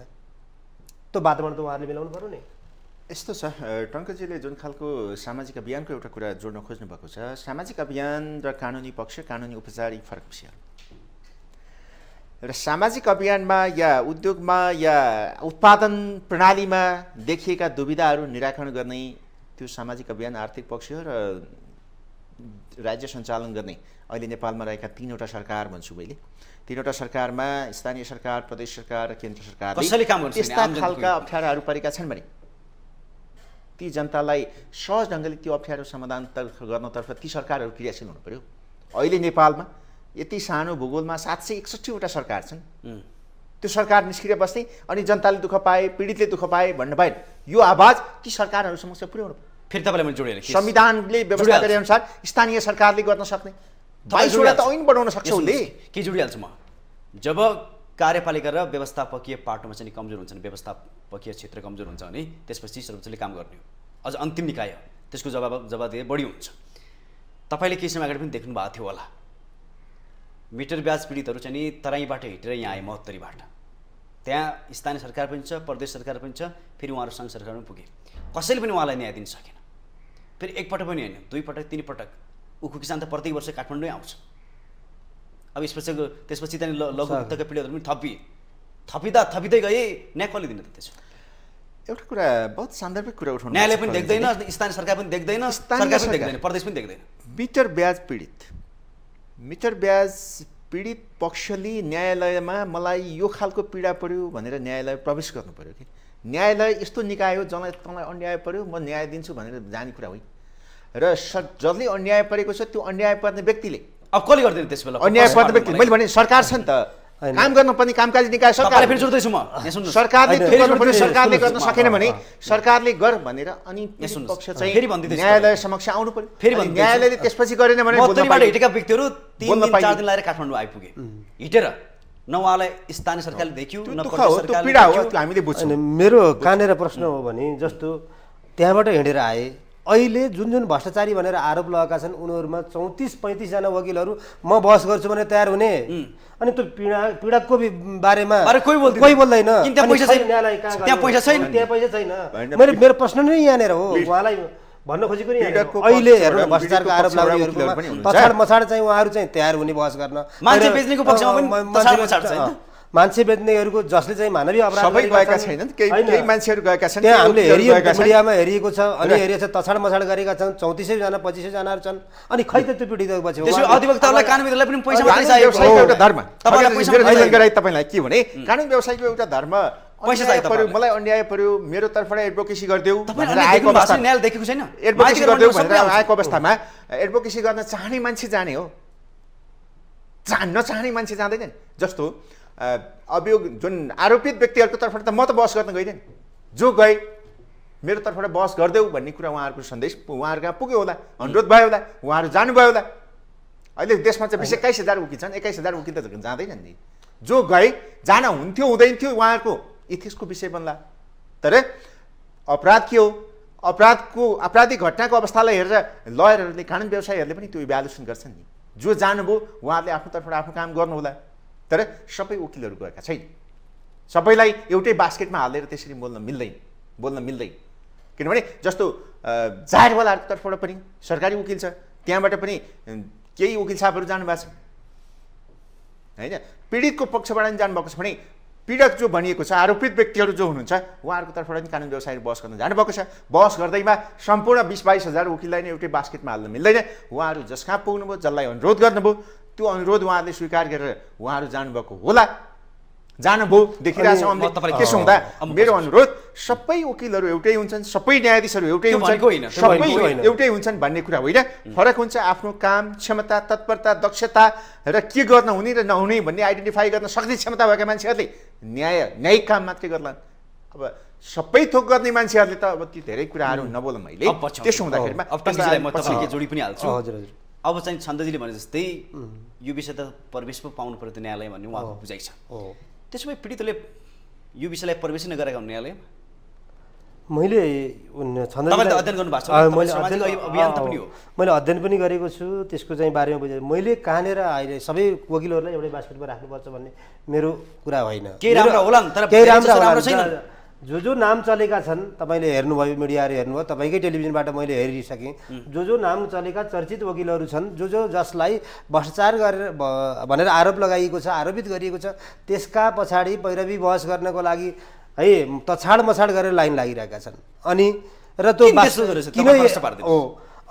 त्यो वातावरण त उहाँहरूले मिलाउनु पऱ्यो नि यस्तो छ टङ्कजीले जुन खालको सामाजिक अभियानको एउटा कुरा जोड्न खोज्नु भएको छ सामाजिक अभियान र कानुनी पक्ष कानुनी उपचार यी फरक विषय र सामाजिक अभियानमा या उद्योगमा या उत्पादन प्रणालीमा देखिएका दुविधाहरू निराकरण गर्ने त्यो सामाजिक अभियान आर्थिक पक्ष र राज्य सञ्चालन गर्ने अहिले नेपालमा रहेका तिनवटा सरकार भन्छु मैले तिनवटा सरकारमा स्थानीय सरकार प्रदेश सरकार र केन्द्र सरकार यस्ता खालका अप्ठ्याराहरू परेका छन् भने ती जनतालाई सहज ढङ्गले त्यो अप्ठ्यारो समाधान गर्नतर्फ ती सरकारहरू क्रियाशील हुनु पऱ्यो अहिले नेपालमा यति सानो भूगोलमा सात सय एकसठीवटा सरकार छन् त्यो सरकार निष्क्रिय बस्ने अनि जनताले दुःख पाए पीडितले दुःख पाए भन्नु बाहेक यो आवाज ती सरकारहरू समक्ष पुर्याउनु फेरि तपाईँलाई मैले जोडेँ संविधानले व्यवस्था गरे अनुसार स्थानीय सरकारले गर्न सक्ने बाइसवटा त ऐन बनाउन सक्छ उसले के जोडिहाल्छु म जब कार्यपालिका र व्यवस्थापकीय पाटोमा चाहिँ कमजोर हुन्छन् व्यवस्थापकीय क्षेत्र कमजोर हुन्छ भने त्यसपछि सर्वोच्चले काम गर्ने हो अझ अन्तिम निकाय हो त्यसको जवाब जवाब बढी हुन्छ तपाईँले केही समय अगाडि पनि देख्नु भएको थियो होला मिटर ब्याज पीडितहरू चाहिँ नि तराईबाट हिँडेर यहाँ आए महोत्तरीबाट त्यहाँ स्थानीय सरकार पनि छ प्रदेश सरकार पनि छ फेरि उहाँहरू सङ्घ सरकार पनि पुगे कसैले पनि उहाँलाई न्याय दिन सकेन फेरि एकपटक पनि होइन दुईपटक तिनपटक उखु किसान त प्रत्येक वर्ष काठमाडौँ आउँछ अब यसपछि त्यसपछि त्यहाँनिर लघु पीडितहरू पनि थपिए थपिँदा थपिँदै गए न्याय कसले दिन त त्यसो एउटा कुरा बहुत सान्दर्भिक कुरा उठाउनु न्यायालय पनि देख्दैन स्थानीय सरकार पनि देख्दैन सरकार पनि देख्दैन प्रदेश पनि देख्दैन मिटर ब्याज पीडित मिटर ब्याज पीडित पक्षले न्यायालयमा मलाई यो खालको पीडा पऱ्यो भनेर न्यायालय प्रवेश गर्नु पऱ्यो कि न्यायालय यस्तो निकाय हो जसलाई तँलाई अन्याय पऱ्यो म न्याय दिन्छु भनेर जाने कुरा होइन र स जसले अन्याय परेको छ त्यो अन्याय पर्ने व्यक्तिले अब कसले गर्दैन त्यसबेला अन्याय पर्ने व्यक्ति मैले भने सरकार छ नि त काम गर्न पनि कामकाजी निकाय सरकार फेरि जोड्दैछु म सरकारले सरकारले गर्न सकेन भने सरकारले गर भनेर अनि पक्ष चाहिँ न्यायालय समक्ष आउनु पर्यो फेरि न्यायालयले त्यसपछि गरेन भने हिँडेका व्यक्तिहरू तिन दिन चार दिन लगाएर काठमाडौँ आइपुगे हिँडेर न उहाँलाई स्थानीय सरकारले देखियो पीडा हो हामीले बुझ्छौँ मेरो कहाँनिर प्रश्न हो भने जस्तो त्यहाँबाट हिँडेर आए अहिले जुन जुन भ्रष्टाचारी भनेर आरोप लगाएका छन् उनीहरूमा चौतिस पैँतिसजना वकिलहरू म बहस गर्छु भने तयार हुने अनि त्यो पीडा पीडकको बारेमा कोही बोल्दैन कोही बोल्दैन त्यहाँ पैसा छैन त्यहाँ पैसा छैन मैले मेरो प्रश्न नै यहाँनिर हो उहाँलाई भन्न खोजेको नि अहिले हेर्नु भ्रष्टाचारको आरोप लाग्नेहरू पछाड मछाड चाहिँ उहाँहरू चाहिँ तयार हुने बहस गर्न मान्छे बेच्नेको पक्षमा पनि मान्छे बेच्नेहरूको जसले चाहिँ मानवीय अपराध गएका छैनन् केही मान्छेहरू गएका छन् त्यहाँ हामीले हेरिएको मिडियामा हेरिएको छ अनि हेरिएको छ तछाड मछाड गरेका छन् चौतिस सयजना पच्चिस सयजनाहरू छन् अनि खै त त्यो पीडित पछि अधिवक्तालाई कानुनलाई पनि पैसा एउटा धर्म गराइ तपाईँलाई के भने कानुन व्यवसायको एउटा धर्म पैसा चाहियो पर्यो मलाई अन्याय पर्यो मेरो तर्फबाट एडभोकेसी गरिदेऊ भनेर आएको देखेको छैन एडभोकेसी गरिदेऊ भनेर आएको अवस्थामा एडभोकेसी गर्न चाहने मान्छे जाने हो नचाहने मान्छे जाँदैन जस्तो अभियोग जुन आरोपित व्यक्तिहरूको तर्फबाट त म त बहस गर्न गइदिएँ जो गए मेरो तर्फबाट बहस गरिदेऊ भन्ने कुरा उहाँहरूको सन्देश उहाँहरू कहाँ पुग्यो होला अनुरोध भयो होला उहाँहरू जानुभयो होला अहिले देशमा चाहिँ बिस एक्काइस हजार उकिन्छन् एक्काइस हजार उकिन्छ त जाँदैनन् नि जो गए जान हुन्थ्यो हुँदैन थियो उहाँहरूको इथिसको विषय बन्ला तर अपराध के हो अपराधको आपराधिक घटनाको अवस्थालाई हेरेर लयरहरूले कानुन व्यवसायीहरूले पनि त्यो इभ्यालुसन गर्छन् नि जो जानुभयो उहाँहरूले आफ्नो तर्फबाट आफ्नो काम गर्नु होला तर सबै वकिलहरू गएका छैन सबैलाई एउटै बास्केटमा हालेर त्यसरी बोल्न मिल्दैन बोल्न मिल्दैन किनभने जस्तो जाहेरवालाहरूको तर्फबाट पनि सरकारी वकिल छ त्यहाँबाट पनि केही वकिल साहबहरू जानुभएको छ होइन पीडितको पक्षबाट पनि जानुभएको छ भने पीडक जो भनिएको छ आरोपित व्यक्तिहरू जो हुनुहुन्छ उहाँहरूको तर्फबाट पनि कानुन व्यवसायहरू बहस गर्न जानुभएको छ बहस गर्दैमा सम्पूर्ण बिस बाइस हजार वकिललाई नै एउटै बास्केटमा हाल्न मिल्दैन उहाँहरू जस कहाँ पुग्नुभयो जसलाई अनुरोध गर्नुभयो त्यो अनुरोध उहाँहरूले स्वीकार गरेर उहाँहरू जानुभएको होला जानुभयो देखिरहेको छ त्यसो हुँदा मेरो अनुरोध सबै वकिलहरू एउटै हुन्छन् सबै न्यायाधीशहरू एउटै हुन्छन् सबै एउटै हुन्छन् भन्ने कुरा होइन फरक हुन्छ आफ्नो काम क्षमता तत्परता दक्षता र के गर्न हुने र नहुने भन्ने आइडेन्टिफाई गर्न सक्ने क्षमता भएका मान्छेहरूले न्याय न्यायिक काम मात्रै गर्ला अब सबै थोक गर्ने मान्छेहरूले त अब ती धेरै कुराहरू नबोलौँ मैले त्यसो हुँदाखेरि जोडी पनि हाल्छु हजुर हजुर अब चाहिँ छन्दजीले भने जस्तै यो विषय त प्रवेश पो पाउनु पर्यो त न्यायालय भन्ने उहाँको बुझाइ छ त्यसो भए पीडितले यो विषयलाई प्रवेश नै गरेका हुन् न्यायालय मैले मैले अध्ययन पनि गरेको छु त्यसको चाहिँ बारेमा बुझेँ मैले कहाँनिर अहिले सबै वकिलहरूलाई एउटै बास्केटमा राख्नुपर्छ भन्ने मेरो कुरा होइन केही राम्रो होला तर केही राम्रो छैन जो जो नाम चलेका छन् तपाईँले हेर्नुभयो मिडियाहरू हेर्नुभयो तपाईँकै टेलिभिजनबाट मैले हेरिसकेँ जो जो नाम चलेका चर्चित वकिलहरू छन् जो जो जसलाई भ्रष्टाचार गरेर भनेर आरोप लगाइएको छ आरोपित गरिएको छ त्यसका पछाडि पैरवी बहस गर्नको लागि है तछाड मछाड गरेर लाइन लागिरहेका छन् अनि र त्यो हो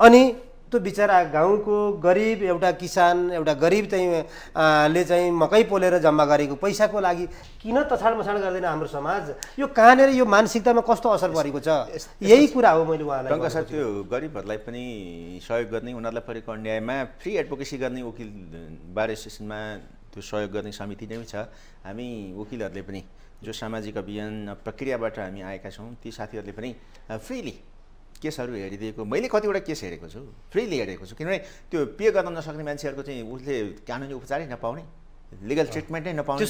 अनि त्यो बिचरा गाउँको गरिब एउटा किसान एउटा गरिब चाहिँ ले चाहिँ मकै पोलेर जम्मा गरेको पैसाको लागि किन तछाड मछाड गर्दैन हाम्रो समाज यो कहाँनिर यो मानसिकतामा कस्तो असर परेको छ यही कुरा हो मैले उहाँलाई सर त्यो गरिबहरूलाई पनि सहयोग गर्ने उनीहरूलाई परेको अन्यायमा फ्री एडभोकेसी गर्ने वकिल बार एसोसिएसनमा त्यो सहयोग गर्ने समिति नै छ हामी वकिलहरूले पनि जो सामाजिक अभियान प्रक्रियाबाट हामी आएका छौँ ती साथीहरूले पनि फ्रिली केसहरू हेरिदिएको मैले कतिवटा केस हेरेको छु फ्रीले हेरेको छु किनभने त्यो पे गर्न नसक्ने मान्छेहरूको चाहिँ उसले कानुनी उपचारै नपाउने लिगल नै नपाउने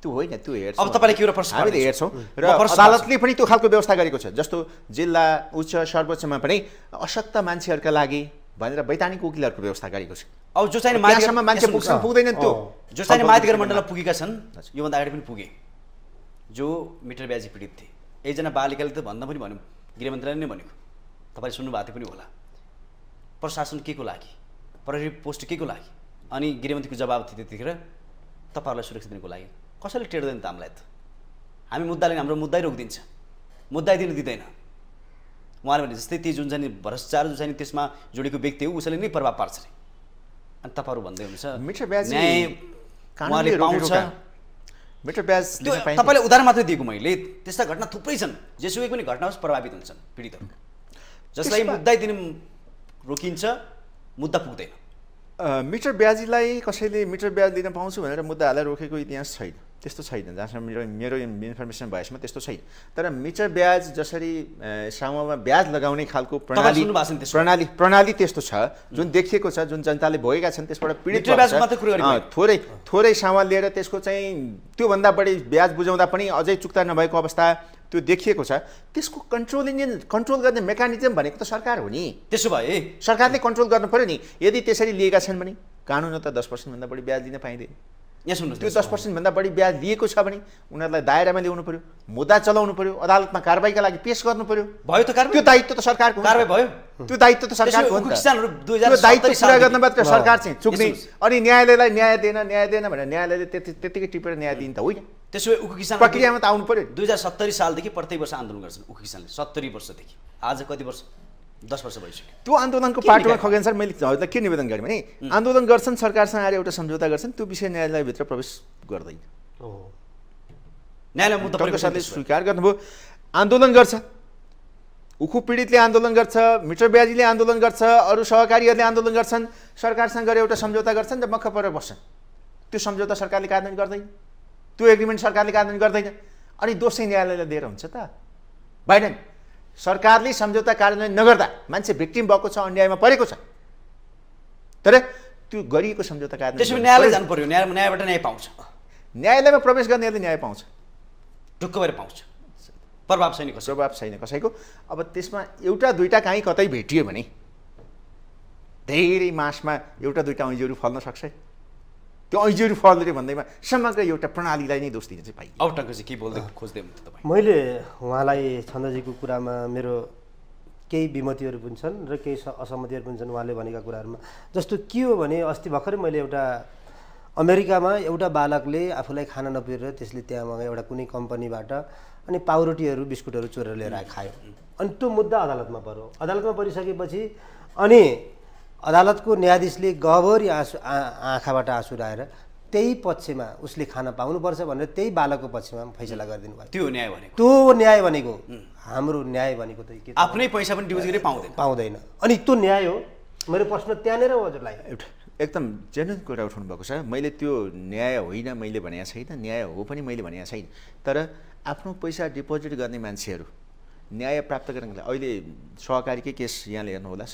त्यो होइन त्यो हेर्छ अब तपाईँले के प्रश्न हामीले हेर्छौँ र अदालतले पनि त्यो खालको व्यवस्था गरेको छ जस्तो जिल्ला उच्च सर्वोच्चमा पनि अशक्त मान्छेहरूका लागि भनेर वैधानिक वकिलहरूको व्यवस्था गरेको छ अब जो चाहिँ मान्छे पुग्छ पुग्दैन त्यो जो चाहिँ माथिगर मण्डलमा पुगेका छन् योभन्दा अगाडि पनि पुगे जो मिटर ब्याजी पीडित थिए एकजना बालिकाले त भन्दा पनि भन्यो गृहमन्त्रीले नै भनेको तपाईँले सुन्नुभएको थियो पनि होला प्रशासन के को लागि प्रहरी पोस्ट के को लागि अनि गृहमन्त्रीको जवाब थियो त्यतिखेर तपाईँहरूलाई सुरक्षा दिनुको लागि कसैले टेर्दैन त हामीलाई त हामी मुद्दाले हाम्रो मुद्दै रोकिदिन्छ मुद्दा दिनु दिँदैन उहाँले भने जस्तै त्यो जुन चाहिँ नि भ्रष्टाचार जुन चाहिँ नि त्यसमा जोडेको व्यक्ति हो उसले नै प्रभाव पार्छ अरे अनि तपाईँहरू भन्दै हुनुहुन्छ पाउँछ तपाईँलाई उदाहरण मात्रै दिएको मैले त्यस्ता घटना थुप्रै छन् जेसुकै पनि घटना होस् प्रभावित हुन्छन् पीडितहरू जसलाई मुद्दा दिनु रोकिन्छ मुद्दा पुग्दैन मिटर ब्याजीलाई कसैले मिटर ब्याज दिन पाउँछु भनेर मुद्दा हालेर रोकेको इतिहास छैन त्यस्तो छैन जहाँसम्म मेरो मेरो इन्फर्मेसन भएसम्म त्यस्तो छैन तर मिटर ब्याज जसरी सामुमा ब्याज लगाउने खालको प्रणाली प्रणाली प्रणाली त्यस्तो छ जुन देखिएको छ जुन जनताले भोगेका छन् त्यसबाट पीडित थोरै थोरै सामान लिएर त्यसको चाहिँ त्योभन्दा बढी ब्याज बुझाउँदा पनि अझै चुक्ता नभएको अवस्था त्यो देखिएको छ त्यसको कन्ट्रोल इन्जिन कन्ट्रोल गर्ने मेकानिजम भनेको त सरकार हो नि त्यसो भए सरकारले कन्ट्रोल गर्नु पऱ्यो नि यदि त्यसरी लिएका छन् भने कानुन त दस पर्सेन्टभन्दा बढी ब्याज दिन पाइँदैन यहाँ सुन्नुहोस् त्यो दस पर्सेन्टभन्दा बढी ब्याज दिएको छ भने उनीहरूलाई दायरामा ल्याउनु पऱ्यो मुद्दा चलाउनु पऱ्यो अदालतमा कारवाहीका लागि पेस गर्नु पऱ्यो भयो त त्यो दायित्व त सरकारको कारवाही भयो त्यो दायित्व त सरकारको दायित्व पुरा गर्न मात्र सरकार चाहिँ चुक्ने अनि न्यायालयलाई न्याय दिएन न्याय दिएन भनेर न्यायालयले त्यति त्यतिकै टिपेर न्याय दिन त होइन त्यसो भए उखु किसान प्रक्रियामा त आउनु पऱ्यो दुई हजार सत्तरी सालदेखि प्रत्येक वर्ष आन्दोलन गर्छन् उखु किसानले सत्तरी वर्षदेखि आज कति वर्ष दस वर्ष भइसक्यो त्यो आन्दोलनको पार्टीमा खगेन सर मैले हजुरलाई के निवेदन गरेँ भने आन्दोलन गर्छन् सरकारसँग आएर एउटा सम्झौता गर्छन् त्यो विषय न्यायालयभित्र प्रवेश गर्दैन न्यायालय सरले स्वीकार गर्नुभयो आन्दोलन गर्छ उखु पीडितले आन्दोलन गर्छ मिटर ब्याजीले आन्दोलन गर्छ अरू सहकारीहरूले आन्दोलन गर्छन् सरकारसँग गएर एउटा सम्झौता गर्छन् र मख परेर बस्छन् त्यो सम्झौता सरकारले कार्यान्वयन गर्दैन त्यो एग्रिमेन्ट सरकारले कार्यान्वयन गर्दैन अनि दोषै न्यायालयलाई दिएर हुन्छ त बाइडेन सरकारले सम्झौता कार्यान्वयन नगर्दा मान्छे भिक्टिम भएको छ अन्यायमा परेको छ तर त्यो गरिएको सम्झौता कार्यान्वयन न्यायालय जानु पर्यो न्याय न्यायबाट न्याय पाउँछ न्यायालयमा प्रवेश गर्नेहरूले न्याय पाउँछ ढुक्क भएर पाउँछ प्रभाव छैन कसैको प्रभाव छैन कसैको अब त्यसमा एउटा दुइटा काहीँ कतै भेटियो भने धेरै मासमा एउटा दुईवटा औँजीहरू फल्न सक्छ त्यो ऐजोरी फर्दै भन्दैमा समग्र एउटा प्रणालीलाई नै दोष दिन चाहिँ पाइयो अवटाको चाहिँ के बोल्दै खोज्दै हुनुहुन्छ तपाईँ मैले उहाँलाई छन्दजीको कुरामा मेरो केही विमतिहरू पनि छन् र केही असहमतिहरू पनि छन् उहाँले भनेका कुराहरूमा जस्तो के हो भने अस्ति भर्खरै मैले एउटा अमेरिकामा एउटा बालकले आफूलाई खाना नपिरेर त्यसले त्यहाँ एउटा कुनै कम्पनीबाट अनि पाउरोटीहरू बिस्कुटहरू चोरेर लिएर खायो अनि त्यो मुद्दा अदालतमा पऱ्यो अदालतमा परिसकेपछि अनि अदालतको न्यायाधीशले गभरी आँसु आँखाबाट आँसु राखेर त्यही पक्षमा उसले खान पाउनुपर्छ भनेर त्यही बालकको पक्षमा फैसला गरिदिनु भयो त्यो न्याय भनेको त्यो न्याय भनेको हाम्रो न्याय भनेको त के आफ्नै पैसा पनि डिपोजिट पाउँदैन पाउँदैन अनि त्यो न्याय हो मेरो प्रश्न त्यहाँनिर हो हजुरलाई एकदम जेन्युन कुरा उठाउनु भएको छ मैले त्यो न्याय होइन मैले भनेको छैन न्याय हो पनि मैले भनेको छैन तर आफ्नो पैसा डिपोजिट गर्ने मान्छेहरू न्याय प्राप्त गर्नको लागि अहिले सहकारीकै केस यहाँले हेर्नुहोला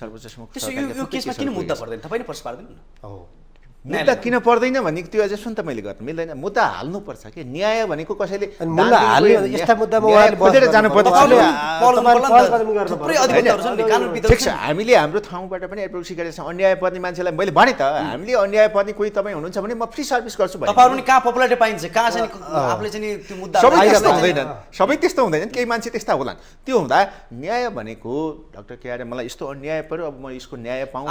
केसमा किन मुद्दा पर्दैन तपाईँ नै प्रश्न पार्दैन हो मुद्दा किन पर्दैन भने त्यो सुन त मैले गर्नु मिल्दैन मुद्दा हाल्नुपर्छ कि न्याय भनेको कसैले ठिक छ हामीले हाम्रो ठाउँबाट पनि एडभोकेसी गरेका छौँ अन्याय पर्ने मान्छेलाई मैले भने त हामीले अन्याय पर्ने कोही तपाईँ हुनुहुन्छ भने म फ्री सर्भिस गर्छु सबै त्यस्तो हुँदैन केही मान्छे त्यस्ता होलान् त्यो हुँदा न्याय भनेको डाक्टर केआरले मलाई यस्तो अन्याय पऱ्यो अब म यसको न्याय पाउँ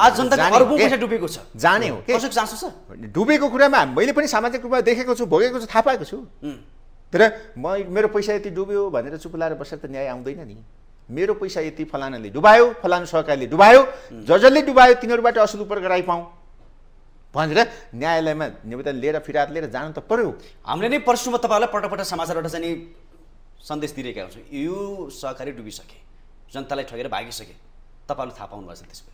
जाने हो डुबेको कुरामा मैले पनि सामाजिक रूपमा देखेको छु भोगेको छु थाहा पाएको छु तर म मेरो पैसा यति डुब्यो भनेर चुप लाएर बसेर त न्याय आउँदैन नि मेरो पैसा यति फलानाले डुबायो फलानु सहकारीले डुबायो ज जसले डुबायो तिनीहरूबाट असुल उप गराइ पाऊँ भनेर न्यायालयमा निवेदन लिएर फिराद लिएर जानु त पर्यो हामीले नै पर्सुमा तपाईँहरूलाई पटक पटक समाचारबाट चाहिँ नि सन्देश दिइरहेका हुन्छौँ यो सहकारी डुबिसके जनतालाई ठगेर भागिसके तपाईँहरूले थाहा पाउनु भएको छ त्यसको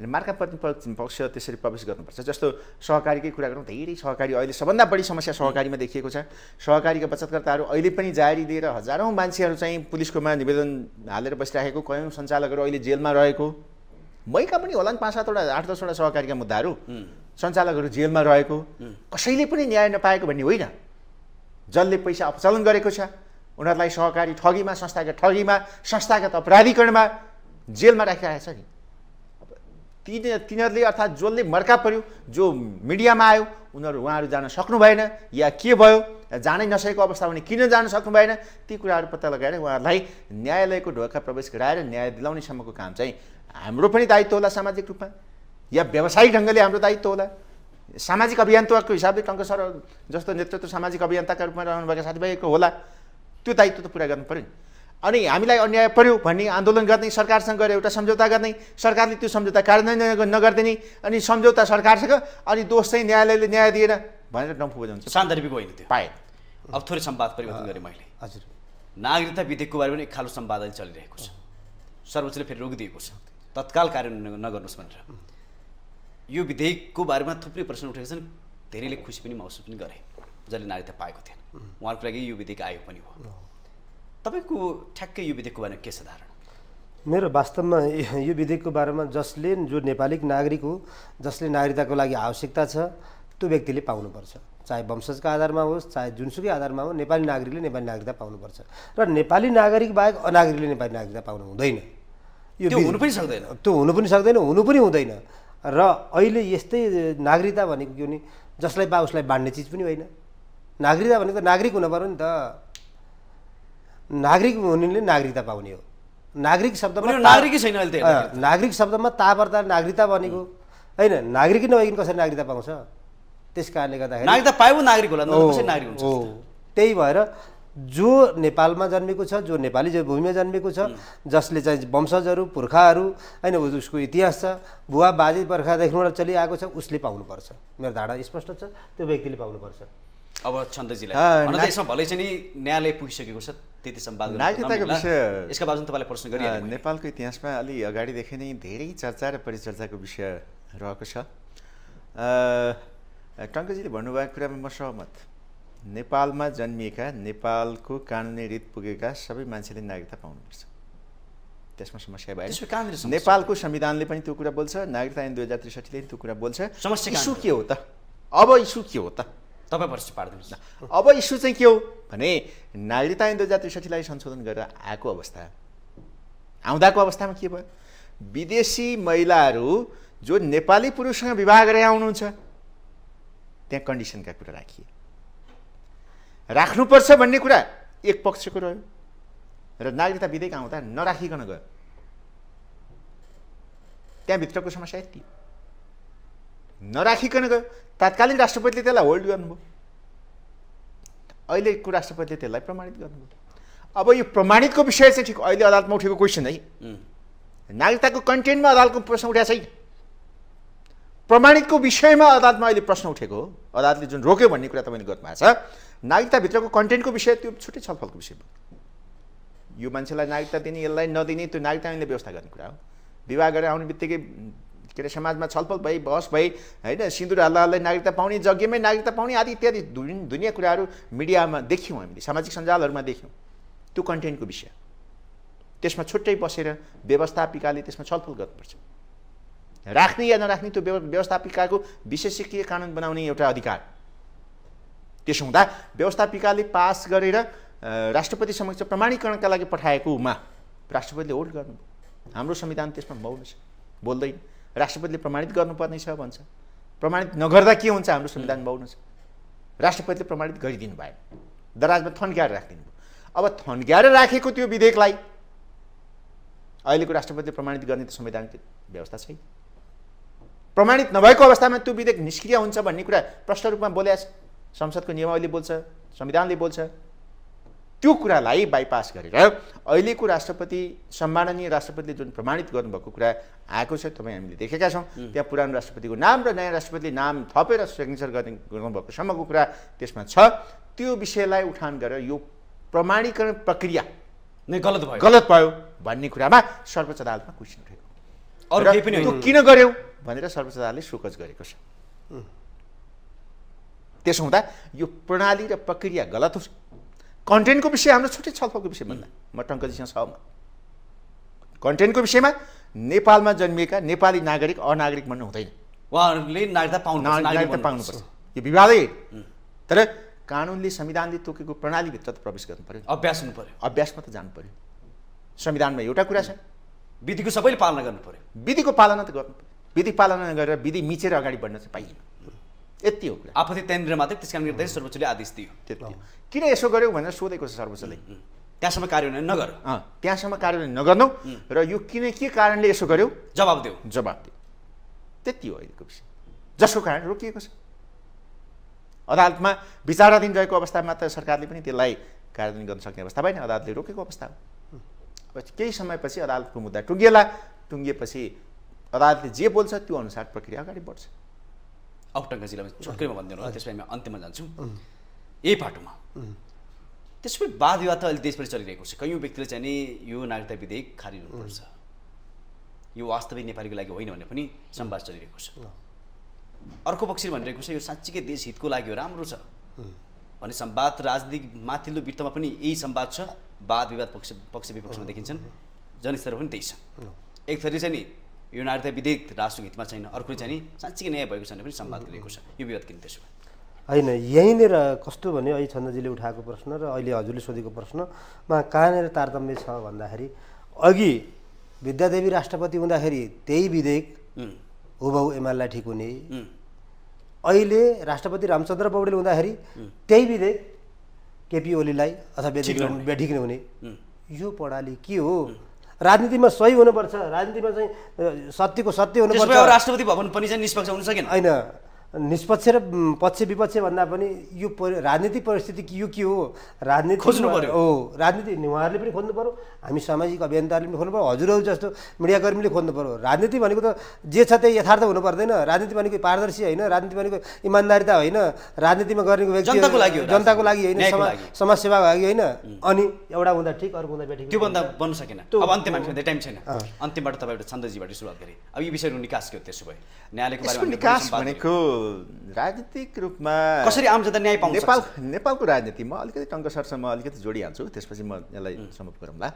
अनि मार्का प्रतिपक्ष पक्ष त्यसरी प्रवेश गर्नुपर्छ जस्तो सहकारीकै कुरा गरौँ धेरै सहकारी अहिले सबभन्दा बढी समस्या सहकारीमा देखिएको छ सहकारीका बचतकर्ताहरू अहिले पनि जारी दिएर हजारौँ मान्छेहरू चाहिँ पुलिसकोमा निवेदन हालेर बसिराखेको कयौँ सञ्चालकहरू अहिले जेलमा रहेको मैका पनि होला नि पाँच सातवटा आठ दसवटा सहकारीका मुद्दाहरू सञ्चालकहरू जेलमा रहेको कसैले पनि न्याय नपाएको भन्ने होइन जसले पैसा अपचलन गरेको छ उनीहरूलाई सहकारी ठगीमा संस्थागत ठगीमा संस्थागत अपराधीकरणमा जेलमा राखिरहेको छ नि तिनी तिनीहरूले अर्थात् जसले मर्का पऱ्यो जो मिडियामा आयो उनीहरू उहाँहरू जान सक्नु भएन या के भयो जानै नसकेको अवस्था भने किन जान सक्नु भएन ती कुराहरू पत्ता लगाएर उहाँहरूलाई न्यायालयको ढोका प्रवेश गराएर न्याय दिलाउनेसम्मको काम चाहिँ हाम्रो पनि दायित्व होला सामाजिक रूपमा या व्यावसायिक ढङ्गले हाम्रो दायित्व होला सामाजिक अभियन्ताको हिसाबले टङ्क सर जस्तो नेतृत्व सामाजिक अभियन्ताका रूपमा रहनुभएका साथीभाइको होला त्यो दायित्व त पुरा गर्नु पऱ्यो नि अनि हामीलाई अन्याय पर्यो भन्ने आन्दोलन गर्ने सरकारसँग गएर एउटा सम्झौता गर्ने सरकारले त्यो सम्झौता कार्यान्वयन नगरिदिने अनि सम्झौता सरकारसँग अनि दोष चाहिँ न्यायालयले न्याय दिएन भनेर डम्फु बजाउँछ सान्दर्भिक होइन त्यो पाएँ अब थोरै सम्वाद परिवर्तन गरेँ मैले हजुर नागरिकता विधेयकको बारेमा पनि एक खालको सम्वाद अहिले चलिरहेको छ सर्वोच्चले फेरि रोकिदिएको छ तत्काल कार्यान्वयन नगर्नुहोस् भनेर यो विधेयकको बारेमा थुप्रै प्रश्न उठेका छन् धेरैले खुसी पनि महसुस पनि गरे जसले नागरिकता पाएको थिएन उहाँहरूको लागि यो विधेयक आयो पनि हो तपाईँको ठ्याक्कै यो विधेयकको बारेमा के छ धारण मेरो वास्तवमा यो विधेयकको बारेमा जसले जो नेपाली नागरिक हो जसले नागरिकताको लागि आवश्यकता छ त्यो व्यक्तिले पाउनुपर्छ चाहे वंशजका आधारमा होस् चाहे जुनसुकै आधारमा हो नेपाली नागरिकले नेपाली नागरिकता पाउनुपर्छ र नेपाली नागरिक बाहेक अनागरिकले नेपाली नागरिकता पाउनु हुँदैन यो हुनु पनि सक्दैन त्यो हुनु पनि सक्दैन हुनु पनि हुँदैन र अहिले यस्तै नागरिकता भनेको के भने जसलाई बा उसलाई बाँड्ने चिज पनि होइन नागरिकता भनेको नागरिक हुन पऱ्यो नि त नागरिक हुनेले नागरिकता पाउने हो नागरिक शब्दमा नागरिकै छैन अहिले नागरिक शब्दमा तापर्दा नागरिकता बनेको होइन नागरिक नभइकन कसरी नागरिकता पाउँछ त्यस कारणले गर्दाखेरि नागरिकता पायो नागरिक होला नागरिक हुन्छ हो त्यही भएर जो नेपालमा जन्मेको छ जो नेपाली जो भूमिमा जन्मेको छ जसले चाहिँ वंशजहरू पुर्खाहरू होइन उसको इतिहास छ बुवा बाजे पर्खादेखिबाट चलिआएको छ उसले पाउनुपर्छ मेरो धारणा स्पष्ट छ त्यो व्यक्तिले पाउनुपर्छ अब छन्दजीलाई यसमा भलै चाहिँ नि न्यायालय पुगिसकेको छ नागरिकताको विषय यसका बावजुद तपाईँलाई प्रश्न गरि नेपालको इतिहासमा अलि अगाडिदेखि नै धेरै चर्चा र परिचर्चाको विषय रहेको छ टङ्कजीले भन्नुभएको कुरामा म सहमत नेपालमा जन्मिएका नेपालको कानुनी रित पुगेका सबै मान्छेले नागरिकता पाउनुपर्छ त्यसमा समस्या भयो नेपालको संविधानले पनि त्यो कुरा बोल्छ नागरिकता ऐन दुई हजार त्रिसठीले पनि त्यो कुरा बोल्छ समस्या इस्यु के हो त अब इस्यु के हो त तपाईँ प्रश्न पारिदिनुहोस् अब इस्यु चाहिँ के हो भने नागरिकता ऐन दुई हजार त्रिसठीलाई संशोधन गरेर आएको अवस्था आउँदाको अवस्थामा के भयो विदेशी महिलाहरू जो नेपाली पुरुषसँग विवाह गरेर आउनुहुन्छ त्यहाँ कन्डिसनका कुरा राखिए राख्नुपर्छ भन्ने कुरा एक पक्षको रह्यो र नागरिकता विधेयक आउँदा नराखिकन गयो त्यहाँभित्रको समस्या यति हो नराखिकन गयो तात्कालीन राष्ट्रपतिले त्यसलाई होल्ड गर्नुभयो अहिलेको राष्ट्रपतिले त्यसलाई प्रमाणित गर्नुभयो अब यो प्रमाणितको विषय चाहिँ ठिक अहिले अदालतमा उठेको क्वेसन है नागरिकताको कन्टेन्टमा अदालतको प्रश्न उठाएको छैन प्रमाणितको विषयमा अदालतमा अहिले प्रश्न उठेको हो अदालतले जुन रोक्यो भन्ने कुरा तपाईँले गर्नुभएको छ नागरिकताभित्रको कन्टेन्टको विषय त्यो छुट्टै छलफलको विषय भयो यो मान्छेलाई नागरिकता दिने यसलाई नदिने त्यो नागरिकता व्यवस्था गर्ने कुरा हो विवाह गरेर आउने बित्तिकै के अरे समाजमा छलफल भई बहस भई होइन सिन्दुर हाल्दा हाल्दै नागरिकता पाउने जग्गमै नागरिकता पाउने आदि इत्यादि दुनियाँ कुराहरू मिडियामा देख्यौँ हामीले सामाजिक सञ्जालहरूमा देख्यौँ त्यो कन्टेन्टको विषय त्यसमा छुट्टै बसेर व्यवस्थापिकाले त्यसमा छलफल गर्नुपर्छ राख्ने या नराख्ने त्यो व्यवस्थापिकाको विशेषज्ञ कानुन बनाउने एउटा अधिकार त्यसो हुँदा व्यवस्थापिकाले पास गरेर राष्ट्रपति समक्ष प्रमाणीकरणका लागि पठाएकोमा राष्ट्रपतिले होल्ड गर्नु हाम्रो संविधान त्यसमा मौन छ बोल्दैन राष्ट्रपतिले प्रमाणित गर्नुपर्ने छ भन्छ प्रमाणित नगर्दा के हुन्छ हाम्रो संविधान बाउनु छ राष्ट्रपतिले प्रमाणित गरिदिनु भएन दराजमा थन्क्याएर राखिदिनु भयो अब थन्क्याएर राखेको त्यो विधेयकलाई अहिलेको राष्ट्रपतिले प्रमाणित गर्ने त संवैधानिक व्यवस्था छैन प्रमाणित नभएको अवस्थामा त्यो विधेयक निष्क्रिय हुन्छ भन्ने कुरा प्रष्ट रूपमा बोल्या संसदको नियमावली बोल्छ संविधानले बोल्छ त्यो कुरालाई बाइपास गरेर अहिलेको राष्ट्रपति सम्माननीय राष्ट्रपतिले जुन प्रमाणित गर्नुभएको कुरा आएको छ तपाईँ हामीले देखेका छौँ त्यहाँ पुरानो राष्ट्रपतिको नाम र नयाँ राष्ट्रपतिले नाम थपेर सिग्नेचर गर्ने गर्नुभएकोसम्मको कुरा त्यसमा छ त्यो विषयलाई उठान गरेर यो प्रमाणीकरण प्रक्रिया नै गलत भयो गलत भयो भन्ने कुरामा सर्वोच्च अदालतमा क्वेसन उठेको अरू त्यो किन गऱ्यौँ भनेर सर्वोच्च अदालतले सोकज गरेको छ त्यसो हुँदा यो प्रणाली र प्रक्रिया गलत कन्टेन्टको विषय हाम्रो छुट्टै छलफलको विषय भन्दा म टङ्कजीसँग सहमत कन्टेन्टको विषयमा नेपालमा जन्मिएका नेपाली नागरिक अनागरिक भन्नु हुँदैन उहाँहरूले नागरिकता पाउनु नागरिकता पाउनुपर्छ यो विवादै तर कानुनले संविधानले तोकेको प्रणालीभित्र त प्रवेश गर्नु पऱ्यो अभ्यास हुनु पऱ्यो अभ्यासमा त जानु पऱ्यो संविधानमा एउटा कुरा छ विधिको सबैले पालना गर्नु पऱ्यो विधिको पालना त गर्नु पऱ्यो विधि पालना गरेर विधि मिचेर अगाडि बढ्न चाहिँ पाइएन यति हो कुरा आपत्ति त्यहाँनिर मात्रै त्यस कारण गर्दाखेरि सर्वोच्चले आदेश दियो किन यसो गर्यो भनेर सोधेको छ सर्वोच्चले त्यहाँसम्म कार्यान्वयन नगर त्यहाँसम्म कार्यान्वयन नगर्नु र यो किन के कारणले यसो गर्यो जवाब दियो जवाब दियो त्यति हो अहिलेको विषय जसको कारण रोकिएको छ अदालतमा विचाराधीन रहेको अवस्थामा त सरकारले पनि त्यसलाई कार्यान्वयन गर्न सक्ने अवस्था भएन अदालतले रोकेको अवस्था हो केही समयपछि अदालतको मुद्दा टुङ्गिएला टुङ्गिएपछि अदालतले जे बोल्छ त्यो अनुसार प्रक्रिया अगाडि बढ्छ औटङ्गजीलाई छोटकैमा भनिदिनु होला त्यसपछि हामी अन्त्यमा जान्छौँ यही पाटोमा त्यसपछि वाद विवाद त अहिले देशभरि चलिरहेको छ कयौँ व्यक्तिले चाहिँ नि यो नागरिकता विधेयक खारिज हुनुपर्छ यो वास्तविक नेपालीको लागि होइन भने पनि संवाद चलिरहेको छ अर्को पक्षले भनिरहेको छ यो साँच्चीकै हितको लागि हो राम्रो छ भने सम्वाद राजनीतिक माथिल्लो वृत्तमा पनि यही सम्वाद छ वाद विवाद पक्ष पक्ष विपक्षमा देखिन्छन् जनस्तर पनि त्यही छ एक थरी चाहिँ नि यो नागरिकता विधेयक राष्ट्र हितमा छैन अर्को चाहिँ नि साँच्चीकै न्याय भएको छैन पनि सम्वाद गरिएको छ यो विवाद किन त्यसो भए होइन यहीँनिर कस्तो भने अहिले छन्दजीले उठाएको प्रश्न र अहिले हजुरले सोधेको प्रश्नमा कहाँनिर तारतम्य छ भन्दाखेरि अघि विद्यादेवी राष्ट्रपति हुँदाखेरि त्यही विधेयक हुबहु एमालेलाई ठिक हुने अहिले राष्ट्रपति रामचन्द्र पौडेल हुँदाखेरि त्यही विधेयक केपी ओलीलाई अथवा बेठिक नहुने यो प्रणाली के हो राजनीतिमा सही हुनुपर्छ राजनीतिमा चाहिँ सत्यको सत्य हुनुपर्छ राष्ट्रपति भवन पनि चाहिँ निष्पक्ष हुन सकेन होइन निष्पक्ष र पक्ष विपक्ष भन्दा पनि यो राजनीतिक परिस्थिति यो के हो राजनीति खोज्नु पऱ्यो हो राजनीति उहाँहरूले पनि खोज्नु पऱ्यो हामी सामाजिक अभियन्ताहरूले पनि खोज्नु पऱ्यो हजुरहरू जस्तो मिडियाकर्मीले खोज्नु पऱ्यो राजनीति भनेको त जे छ त्यही यथार्थ हुनु पर्दैन राजनीति भनेको पारदर्शी होइन राजनीति भनेको इमान्दारिता होइन राजनीतिमा गर्ने व्यक्ति जनताको लागि होइन समाजसेवाको लागि होइन अनि एउटा हुँदा ठिक अर्को हुँदा बेठिक त्योभन्दा बन्न सकेन अब अन्त्यमा टाइम छैन अन्त्यबाट तपाईँ एउटा छन्दजीबाट सुरुवात गरेँ अब यो विषयको निकास के हो त्यसो भए न्यायालयको निकास भनेको राजनीतिक रूपमा कसरी आम जनता न्याय पाउँछ नेपाल नेपालको राजनीतिमा अलिकति टङ्कसरसम्म अलिकति जोडिहाल्छु त्यसपछि म यसलाई समाप्त गरौँला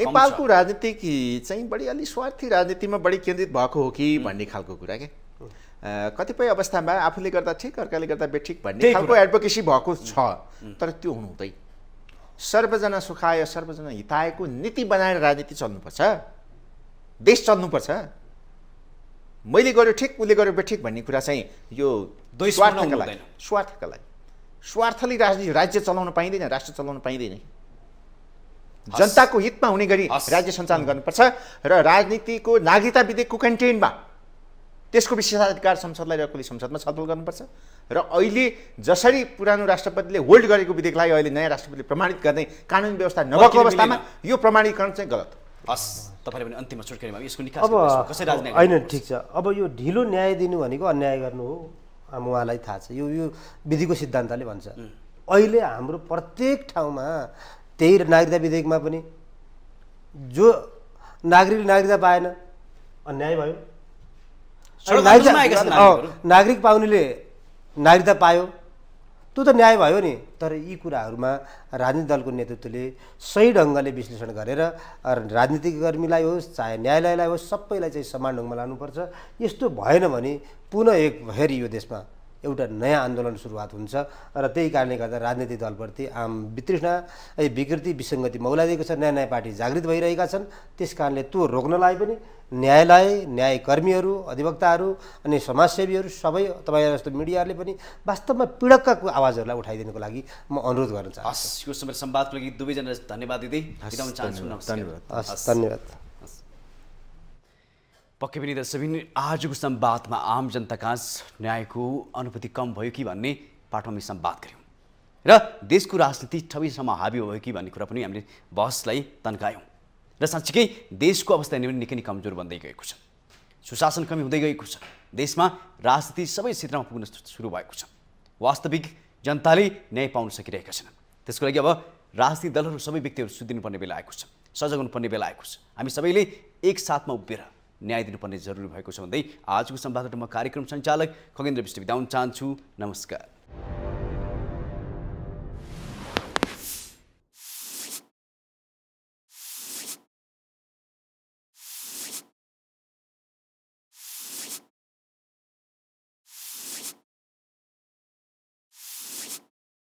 नेपालको राजनीति चाहिँ बढी अलिक स्वार्थी राजनीतिमा बढी केन्द्रित भएको हो कि भन्ने खालको कुरा क्या कतिपय अवस्थामा आफूले गर्दा ठिक अर्काले गर्दा बेठिक भन्ने खालको एडभोकेसी भएको छ तर त्यो हुनुहुँदै सर्वजना सुखाय सर्वजना हिताएको नीति बनाएर राजनीति चल्नुपर्छ देश चल्नुपर्छ मैले गर्यो ठिक उसले गर्यो ठिक भन्ने कुरा चाहिँ यो स्वार्थका लागि स्वार्थका लागि स्वार्थले राजनीति राज्य चलाउन पाइँदैन राष्ट्र चलाउन पाइँदैन जनताको हितमा हुने गरी राज्य सञ्चालन गर्नुपर्छ र राजनीतिको नागरिकता विधेयकको कन्टेन्टमा त्यसको विशेषाधिकार संसदलाई र कुनै संसदमा छलफल गर्नुपर्छ र अहिले जसरी पुरानो राष्ट्रपतिले होल्ड गरेको विधेयकलाई अहिले नयाँ राष्ट्रपतिले प्रमाणित गर्ने कानुन व्यवस्था नभएको अवस्थामा यो प्रमाणीकरण चाहिँ गलत हस् तपाईँले भने अन्तिममा सुर्खेरीमा यसको निकास अब कसरी राजनीति होइन ठिक छ अब यो ढिलो न्याय दिनु भनेको अन्याय गर्नु हो उहाँलाई थाहा छ यो यो विधिको सिद्धान्तले भन्छ अहिले हाम्रो प्रत्येक ठाउँमा त्यही नागरिकता विधेयकमा पनि जो नागरिकले नागरिकता पाएन अन्याय भयो नागरिक पाउनेले नागरिकता पायो त्यो त न्याय भयो नि तर यी कुराहरूमा राजनीतिक दलको नेतृत्वले सही ढङ्गले विश्लेषण गरेर राजनीतिक कर्मीलाई होस् चाहे न्यायालयलाई होस् सबैलाई चाहिँ समान ढङ्गमा लानुपर्छ यस्तो भएन भने पुनः एक फेरि यो देशमा एउटा नयाँ आन्दोलन सुरुवात हुन्छ र त्यही कारणले गर्दा राजनीतिक दलप्रति आम वितृष्णा विकृति विसङ्गति मौलाइदिएको छ नयाँ नयाँ पार्टी जागृत भइरहेका छन् त्यस कारणले त्यो रोक्नलाई पनि न्यायालय न्यायकर्मीहरू अधिवक्ताहरू अनि समाजसेवीहरू सबै तपाईँहरू जस्तो मिडियाहरूले पनि वास्तवमा पीडकका आवाजहरूलाई उठाइदिनुको लागि म अनुरोध गर्न चाहन्छु यो समय सम्वादको लागि दुवैजना धन्यवाद दिँदै चाहन्छु हस् धन्यवाद पक्कै पनि दर्शबिन आजको संवादमा आम जनताका न्यायको अनुभूति कम भयो कि भन्ने पाठमा हामी संवाद गऱ्यौँ र देशको राजनीति छविसम्म हाबी भयो कि भन्ने कुरा पनि हामीले बहसलाई तन्कायौँ र साँच्चीकै देशको अवस्था पनि निकै नै कमजोर बन्दै गएको छ सुशासन कमी हुँदै गएको छ देशमा राजनीति सबै क्षेत्रमा पुग्न सुरु भएको छ वास्तविक जनताले न्याय पाउन सकिरहेका छैनन् त्यसको लागि अब राजनीतिक दलहरू सबै व्यक्तिहरू सुधिनुपर्ने बेला आएको छ सजग हुनुपर्ने बेला आएको छ हामी सबैले एकसाथमा उभिएर न्याय दिनुपर्ने जरुरी भएको छ भन्दै आजको सम्वादबाट म कार्यक्रम सञ्चालक खगेन्द्र विष्ट बिदाउन चाहन्छु नमस्कार